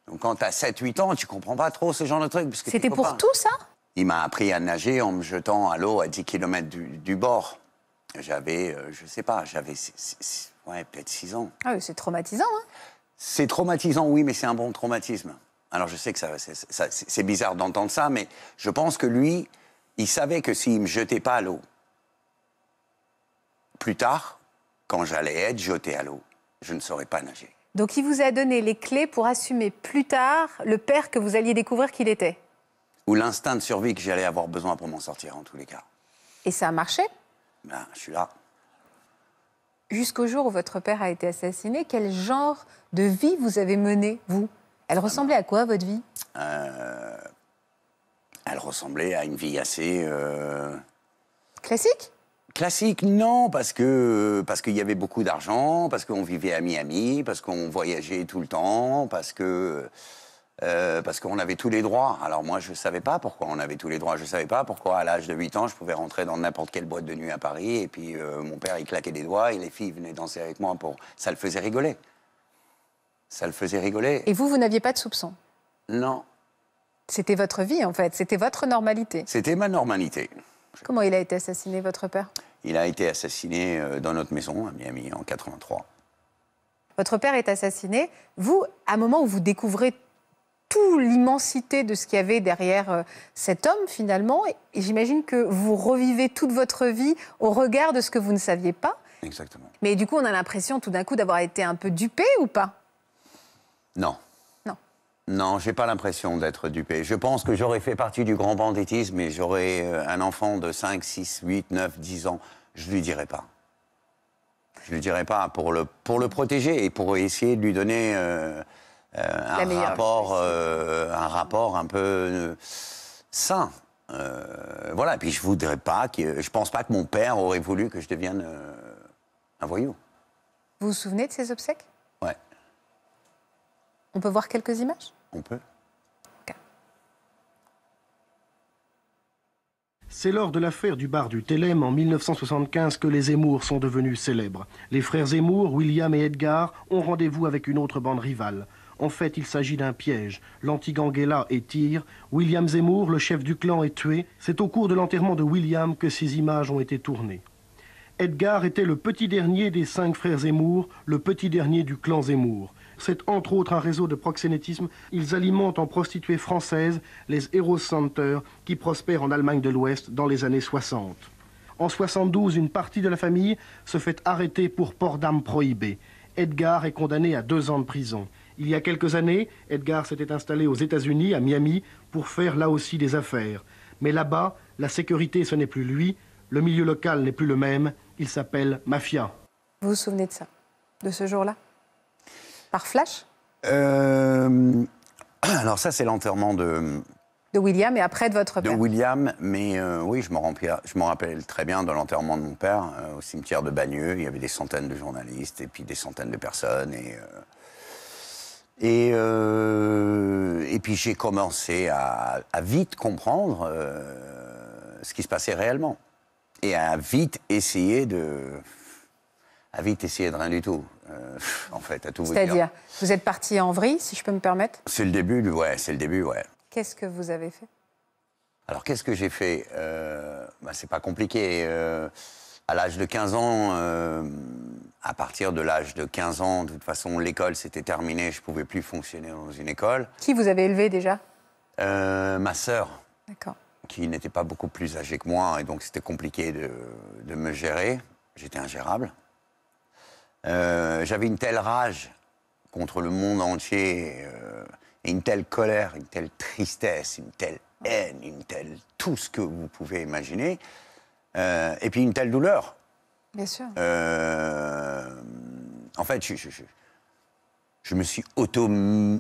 Donc quand t'as 7-8 ans, tu comprends pas trop ce genre de truc. C'était pour tout ça Il m'a appris à nager en me jetant à l'eau à 10 km du, bord. J'avais, euh, je sais pas, j'avais ouais, peut-être 6 ans. Ah oui, c'est traumatisant, hein. C'est traumatisant, oui, mais c'est un bon traumatisme. Alors je sais que c'est bizarre d'entendre ça, mais je pense que lui, il savait que s'il me jetait pas à l'eau, plus tard, quand j'allais être jeté à l'eau, je ne saurais pas nager. Donc il vous a donné les clés pour assumer plus tard le père que vous alliez découvrir qu'il était. Ou l'instinct de survie que j'allais avoir besoin pour m'en sortir en tous les cas. Et ça a marché Ben, je suis là. Jusqu'au jour où votre père a été assassiné, quel genre de vie vous avez mené, vous Elle ressemblait à quoi, votre vie euh, Elle ressemblait à une vie assez... Euh, Classique Classique, non, parce que parce qu'il y avait beaucoup d'argent, parce qu'on vivait à Miami, parce qu'on voyageait tout le temps, parce que euh, parce qu'on avait tous les droits. Alors moi, je ne savais pas pourquoi on avait tous les droits. Je ne savais pas pourquoi, à l'âge de 8 ans, je pouvais rentrer dans n'importe quelle boîte de nuit à Paris. Et puis euh, mon père, il claquait des doigts et les filles venaient danser avec moi. Pour... Ça le faisait rigoler. Ça le faisait rigoler. Et vous, vous n'aviez pas de soupçons Non. C'était votre vie, en fait. C'était votre normalité. C'était ma normalité. Comment il a été assassiné, votre père Il a été assassiné euh, dans notre maison à Miami en 83. Votre père est assassiné. Vous, à un moment où vous découvrez toute l'immensité de ce qu'il y avait derrière euh, cet homme, finalement, et j'imagine que vous revivez toute votre vie au regard de ce que vous ne saviez pas. Exactement. Mais du coup, on a l'impression tout d'un coup d'avoir été un peu dupé ou pas Non. Non, j'ai pas l'impression d'être dupé. Je pense que j'aurais fait partie du grand banditisme et j'aurais euh, un enfant de 5, 6, 8, 9, 10 ans. Je lui dirais pas. Je lui dirais pas pour le, pour le protéger et pour essayer de lui donner euh, euh, un, rapport, un rapport un peu sain. voilà, et puis je voudrais pas que. Je pense pas que mon père aurait voulu que je devienne un voyou. Vous vous souvenez de ses obsèques on peut voir quelques images On peut. C'est lors de l'affaire du bar du Télème en 1975 que les Zemmour sont devenus célèbres. Les frères Zemmour, William et Edgar, ont rendez-vous avec une autre bande rivale. En fait, il s'agit d'un piège. L'anti-Ganguela est tir. William Zemmour, le chef du clan, est tué. C'est au cours de l'enterrement de William que ces images ont été tournées. Edgar était le petit dernier des cinq frères Zemmour, le petit dernier du clan Zemmour. C'est entre autres un réseau de proxénétisme. Ils alimentent en prostituées françaises les Hero Center qui prospèrent en Allemagne de l'Ouest dans les années 60. En 72, une partie de la famille se fait arrêter pour port d'armes prohibées. Edgar est condamné à deux ans de prison. Il y a quelques années, Edgar s'était installé aux États-Unis, à Miami, pour faire là aussi des affaires. Mais là-bas, la sécurité, ce n'est plus lui. Le milieu local n'est plus le même. Il s'appelle Mafia. Vous vous souvenez de ça De ce jour-là par flash euh, [clears throat] Alors ça, c'est l'enterrement de... De William et après de votre père. De William, mais euh, oui, je m'en rappelle, très bien de l'enterrement de mon père euh, au cimetière de Bagneux. Il y avait des centaines de journalistes et puis des centaines de personnes. Et, et, et, puis j'ai commencé à, vite comprendre ce qui se passait réellement et à vite essayer de vite essayer de rien du tout. Euh, en fait, à tout vous dire. C'est-à-dire, vous êtes parti en vrille, si je peux me permettre C'est le début, ouais, c'est le début, ouais. Qu'est-ce que vous avez fait Alors, qu'est-ce que j'ai fait euh, bah, C'est pas compliqué. Euh, à l'âge de 15 ans, euh, à partir de l'âge de 15 ans, de toute façon, l'école, s'était terminée, Je pouvais plus fonctionner dans une école. Qui vous avez élevé déjà Ma sœur. D'accord. Qui n'était pas beaucoup plus âgée que moi, et donc c'était compliqué de me gérer. J'étais ingérable. Euh, j'avais une telle rage contre le monde entier, euh, une telle colère, une telle tristesse, une telle haine, une telle tout ce que vous pouvez imaginer, euh, et puis une telle douleur. Bien sûr. en fait, je, me suis auto je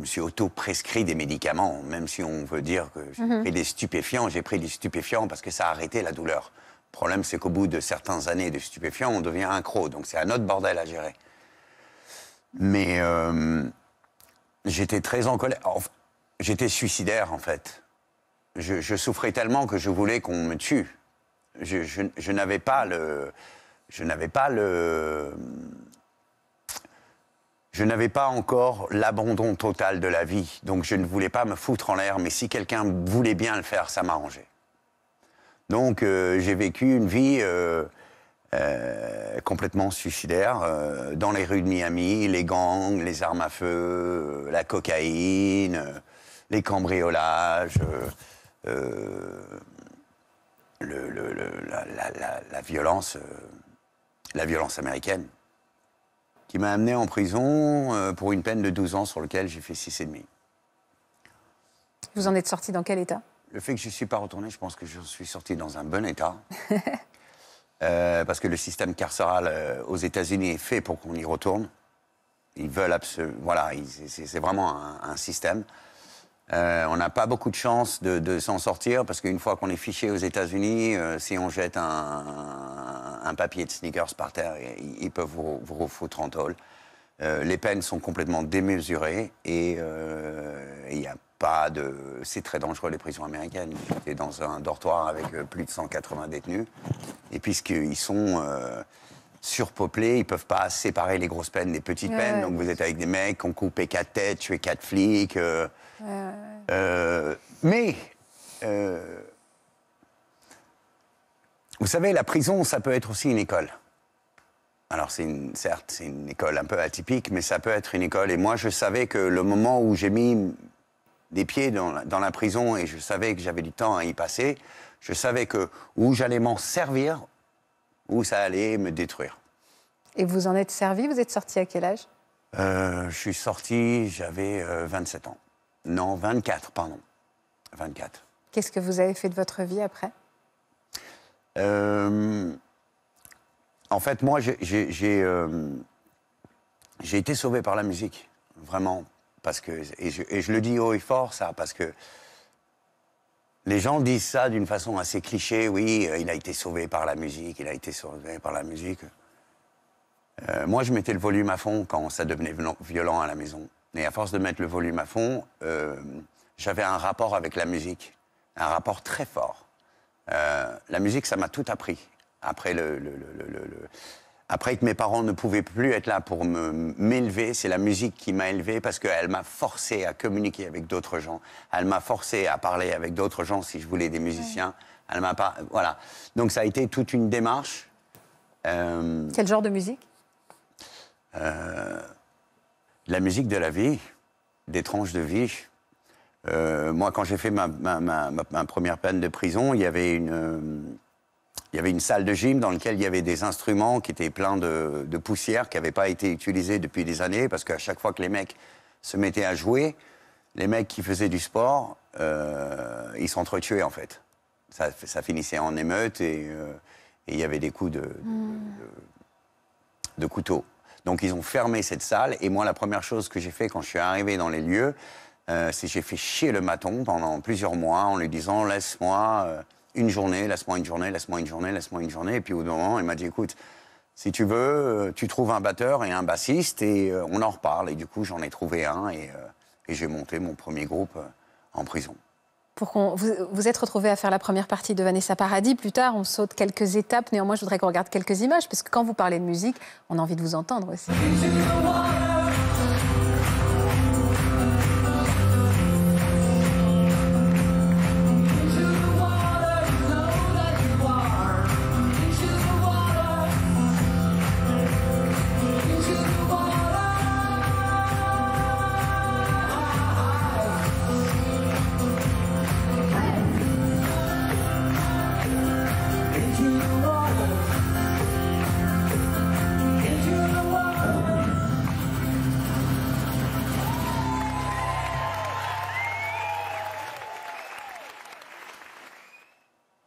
me suis auto-prescrit des médicaments, même si on veut dire que j'ai mm-hmm. pris des stupéfiants. J'ai pris des stupéfiants parce que ça arrêtait la douleur. Le problème, c'est qu'au bout de certaines années de stupéfiants, on devient un croc. Donc c'est un autre bordel à gérer. Mais euh, j'étais très en colère. j'étais suicidaire, en fait. Je, souffrais tellement que je voulais qu'on me tue. Je, je n'avais pas le. Je n'avais pas le. Je n'avais pas encore l'abandon total de la vie. Donc je ne voulais pas me foutre en l'air. Mais si quelqu'un voulait bien le faire, ça m'arrangeait. Donc euh, j'ai vécu une vie euh, euh, complètement suicidaire dans les rues de Miami, les gangs, les armes à feu, la cocaïne, les cambriolages, la, violence, la violence américaine, qui m'a amené en prison pour une peine de 12 ans sur laquelle j'ai fait 6,5. Vous en êtes sorti dans quel état le fait que je ne suis pas retourné, je pense que je suis sorti dans un bon état. [laughs] Euh, parce que le système carcéral euh, aux États-Unis est fait pour qu'on y retourne. Ils veulent absolument. Voilà, c'est vraiment un, système. Euh, on n'a pas beaucoup de chance de, s'en sortir parce qu'une fois qu'on est fiché aux États-Unis, si on jette un, un, papier de sneakers par terre, ils, peuvent vous, vous en tôle. les peines sont complètement démesurées et il y a pas de. C'est très dangereux les prisons américaines. J'étais dans un dortoir avec euh, plus de 180 détenus. Et puisqu'ils sont euh, surpeuplés, ils peuvent pas séparer les grosses peines des petites peines. Donc vous êtes avec des mecs, on coupe quatre têtes, es quatre flics. Euh, mais vous savez, la prison, ça peut être aussi une école. Alors, c'est une, certes, c'est une école un peu atypique, mais ça peut être une école. Et moi, je savais que le moment où j'ai mis des pieds dans la, prison et je savais que j'avais du temps à y passer, je savais que où j'allais m'en servir, où ça allait me détruire. Et vous en êtes servi Vous êtes sorti à quel âge euh, Je suis sorti, j'avais 27 euh, ans. Non, 24, pardon. 24. Qu'est-ce que vous avez fait de votre vie après euh, En fait, moi, j'ai été sauvé par la musique, vraiment. Parce que, et je, le dis haut et fort, ça, parce que les gens disent ça d'une façon assez cliché. Oui, euh, il a été sauvé par la musique, il a été sauvé par la musique. Euh, moi, je mettais le volume à fond quand ça devenait violent à la maison. Et à force de mettre le volume à fond, euh, j'avais un rapport avec la musique, un rapport très fort. la musique, ça m'a tout appris. Après le, le, le, le après que mes parents ne pouvaient plus être là pour m'élever, c'est la musique qui m'a élevé parce qu'elle m'a forcé à communiquer avec d'autres gens. Elle m'a forcé à parler avec d'autres gens si je voulais des musiciens. Elle m'a pas. Voilà. Donc ça a été toute une démarche. Euh, Quel genre de musique euh, La musique de la vie, des tranches de vie. Euh, moi, quand j'ai fait ma, ma, première peine de prison, il y avait une il y avait une salle de gym dans laquelle il y avait des instruments qui étaient pleins de, poussière, qui n'avaient pas été utilisés depuis des années, parce qu'à chaque fois que les mecs se mettaient à jouer, les mecs qui faisaient du sport, euh, ils s'entretuaient en fait. Ça, finissait en émeute euh, et il y avait des coups de, hmm. de, couteau. Donc ils ont fermé cette salle et moi la première chose que j'ai fait quand je suis arrivé dans les lieux, euh, c'est c'est j'ai fait chier le maton pendant plusieurs mois en lui disant laisse-moi euh, une journée, laisse-moi une journée, laisse-moi une journée, laisse-moi une journée. Et puis au bout d'un moment, il m'a dit, écoute, si tu veux, euh, tu trouves un batteur et un bassiste et euh, on en reparle. Et du coup, j'en ai trouvé un et, euh, et j'ai monté mon premier groupe en prison. Pour qu'on vous, vous, êtes retrouvé à faire la première partie de Vanessa Paradis. Plus tard, on saute quelques étapes. Néanmoins, je voudrais qu'on regarde quelques images, parce que quand vous parlez de musique, on a envie de vous entendre aussi.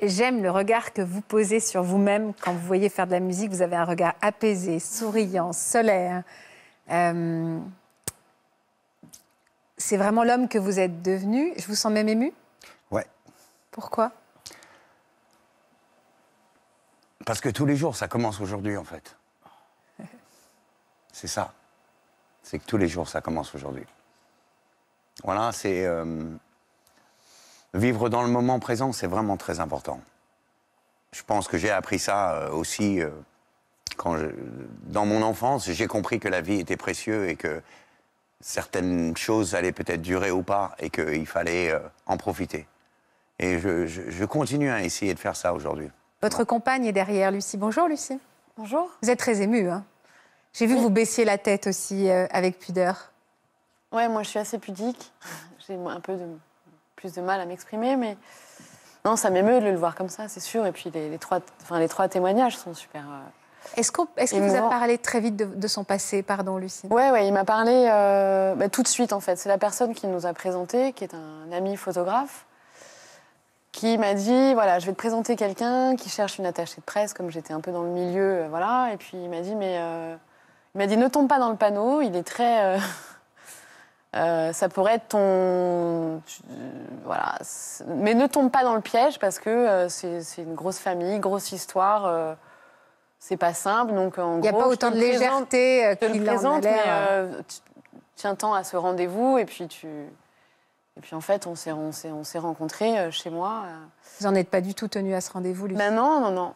J'aime le regard que vous posez sur vous-même quand vous voyez faire de la musique. Vous avez un regard apaisé, souriant, solaire. Euh, c'est vraiment l'homme que vous êtes devenu. Je vous sens même ému. Ouais. Pourquoi Parce que tous les jours, ça commence aujourd'hui, en fait. c'est ça. C'est que tous les jours, ça commence aujourd'hui. Voilà, c'est. Euh, vivre dans le moment présent, c'est vraiment très important. Je pense que j'ai appris ça euh, aussi euh, quand dans mon enfance, j'ai compris que la vie était précieuse et que certaines choses allaient peut-être durer ou pas et qu'il fallait euh, en profiter. Et je, continue à essayer de faire ça aujourd'hui. Votre compagne est derrière, Lucie. Bonjour, Lucie. Bonjour. Vous êtes très émue. Hein. j'ai vu que vous baissiez la tête aussi avec pudeur. Ouais, moi je suis assez pudique. [laughs] J'ai un peu de plus de mal à m'exprimer, mais non, ça m'émeut de le voir comme ça, c'est sûr. Et puis les, trois, enfin, les trois témoignages sont super. Euh, est-ce qu'on, est-ce vous a parlé très vite de, son passé, pardon, Lucie Ouais, ouais, il m'a parlé euh, bah, tout de suite en fait. C'est la personne qui nous a présenté, qui est un ami photographe, qui m'a dit voilà, je vais te présenter quelqu'un qui cherche une attachée de presse, comme j'étais un peu dans le milieu, euh, voilà. Et puis il m'a dit mais il m'a dit ne tombe pas dans le panneau. Il est très euh, ça pourrait être ton. Voilà. Mais ne tombe pas dans le piège parce que euh, c'est une grosse famille, grosse histoire. Euh, c'est pas simple. Donc, Il n'y a pas autant de légèreté qu'il Tiens-t'en à ce rendez-vous et puis tu. Et puis en fait, on s'est, on rencontrés chez moi. Vous n'en êtes pas du tout tenu à ce rendez-vous, Lucie ben Non, non, non.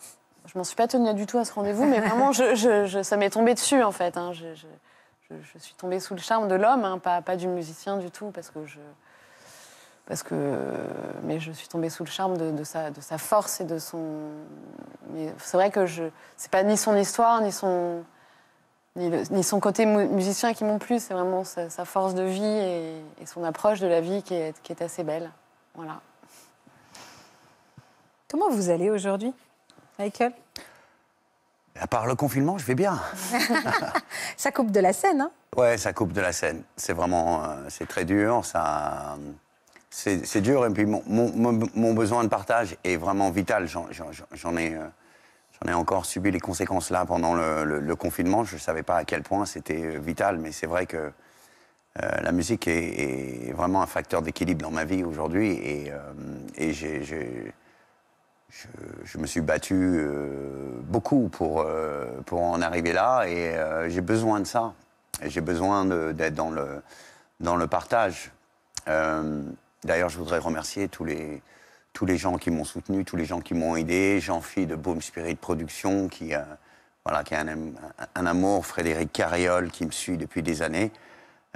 Je m'en suis pas tenue du tout à ce rendez-vous, mais vraiment, ça m'est tombé dessus, en fait. Hein je, suis tombée sous le charme de l'homme, hein, pas, du musicien du tout, parce que je. mais je suis tombée sous le charme de, sa, force et de son. C'est vrai que je. C'est pas ni son histoire, ni son. Ni, son côté musicien qui m'ont plu, c'est vraiment sa, force de vie et, son approche de la vie qui est, qui est assez belle. Voilà. Comment vous allez aujourd'hui, Michael à part le confinement, je vais bien. [laughs] ça coupe de la scène, hein Ouais, ça coupe de la scène. C'est vraiment, euh, c'est très dur. Ça, c'est dur. Et puis mon, besoin de partage est vraiment vital. J'en ai, euh, ai encore subi les conséquences là pendant le, confinement. Je ne savais pas à quel point c'était euh, vital, mais c'est vrai que la musique est, vraiment un facteur d'équilibre dans ma vie aujourd'hui. et j'ai je, me suis battu euh, beaucoup pour, euh, pour en arriver là et euh, j'ai besoin de ça. J'ai besoin d'être dans le, dans le partage. D'ailleurs, je voudrais remercier tous les, tous les gens qui m'ont soutenu, tous les gens qui m'ont aidé. Jean-Philippe de Boom Spirit Production, qui, voilà, qui a un, un, amour, Frédéric Carriol, qui me suit depuis des années.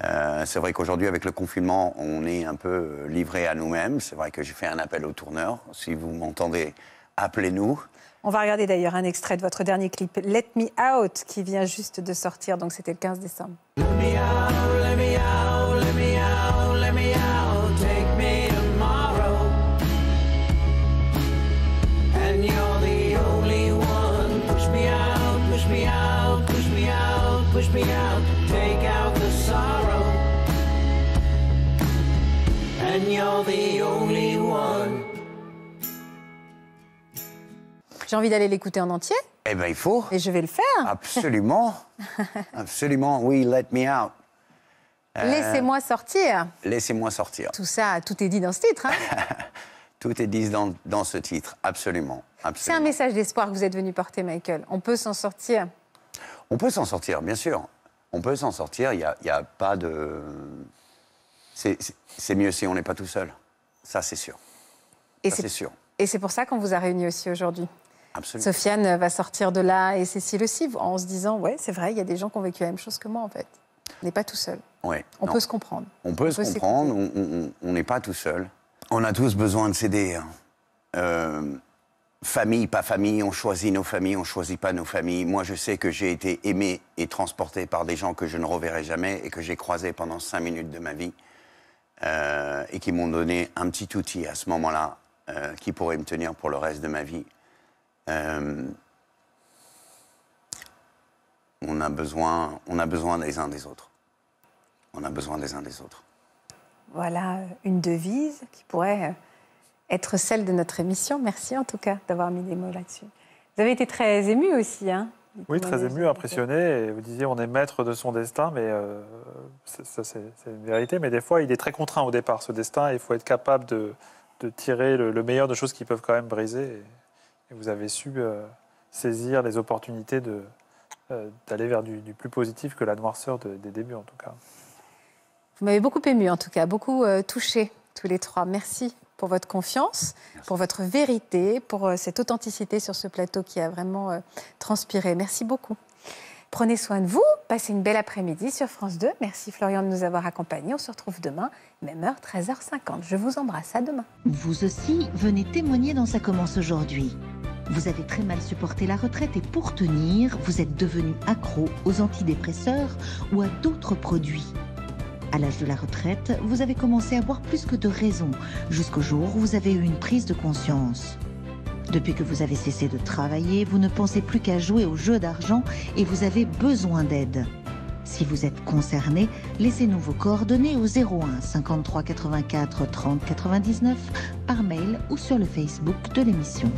Euh, c'est vrai qu'aujourd'hui, avec le confinement, on est un peu euh, livré à nous-mêmes. C'est vrai que j'ai fait un appel au tourneur. Si vous m'entendez, appelez-nous. On va regarder d'ailleurs un extrait de votre dernier clip, Let Me Out, qui vient juste de sortir. Donc c'était le 15 décembre. J'ai envie d'aller l'écouter en entier. Eh bien, il faut. Et je vais le faire. Absolument. [laughs] Absolument. Oui, let me out. Euh, laissez-moi sortir. Laissez-moi sortir. Tout ça, tout est dit dans ce titre. Hein. [laughs] tout est dit dans, dans ce titre, absolument. C'est un message d'espoir que vous êtes venu porter, Michael. On peut s'en sortir. On peut s'en sortir, bien sûr. On peut s'en sortir. Il n'y a, a, pas de c'est mieux si on n'est pas tout seul. Ça, c'est sûr. Et c'est sûr. Et c'est pour ça qu'on vous a réunis aussi aujourd'hui. Absolument. Sofiane va sortir de là et Cécile aussi, en se disant Ouais, c'est vrai, il y a des gens qui ont vécu la même chose que moi, en fait. On n'est pas tout seul. Ouais, on peut se comprendre. On peut se comprendre, on n'est pas tout seul. On a tous besoin de s'aider. Hein. Euh, famille, pas famille, on choisit nos familles, on choisit pas nos familles. Moi, je sais que j'ai été aimé et transporté par des gens que je ne reverrai jamais et que j'ai croisés pendant cinq minutes de ma vie. Euh, et qui m'ont donné un petit outil à ce moment-là euh, qui pourrait me tenir pour le reste de ma vie. Euh, on, a besoin, on a besoin des uns des autres. On a besoin des uns des autres. Voilà une devise qui pourrait être celle de notre émission. Merci en tout cas d'avoir mis des mots là-dessus. Vous avez été très ému aussi hein, oui, très ému, impressionné. Et vous disiez, on est maître de son destin, mais euh, ça, c'est une vérité. Mais des fois, il est très contraint au départ, ce destin. il faut être capable de, tirer le, meilleur de choses qui peuvent quand même briser. Et, vous avez su euh, saisir les opportunités euh, d'aller vers du, plus positif que la noirceur des débuts, en tout cas. Vous m'avez beaucoup ému, en tout cas, beaucoup touché, tous les trois. Merci pour votre confiance, pour votre vérité, pour euh, cette authenticité sur ce plateau qui a vraiment euh, transpiré. Merci beaucoup. Prenez soin de vous, passez une belle après-midi sur France 2. Merci Florian de nous avoir accompagnés. On se retrouve demain, même heure, 13h50. Je vous embrasse, à demain. Vous aussi, venez témoigner dans Ça commence aujourd'hui. Vous avez très mal supporté la retraite et pour tenir, vous êtes devenu accro aux antidépresseurs ou à d'autres produits. À l'âge de la retraite, vous avez commencé à avoir plus que de raisons, jusqu'au jour où vous avez eu une prise de conscience. Depuis que vous avez cessé de travailler, vous ne pensez plus qu'à jouer au jeu d'argent et vous avez besoin d'aide. Si vous êtes concerné, laissez-nous vos coordonnées au 01 53 84 30 99 par mail ou sur le Facebook de l'émission.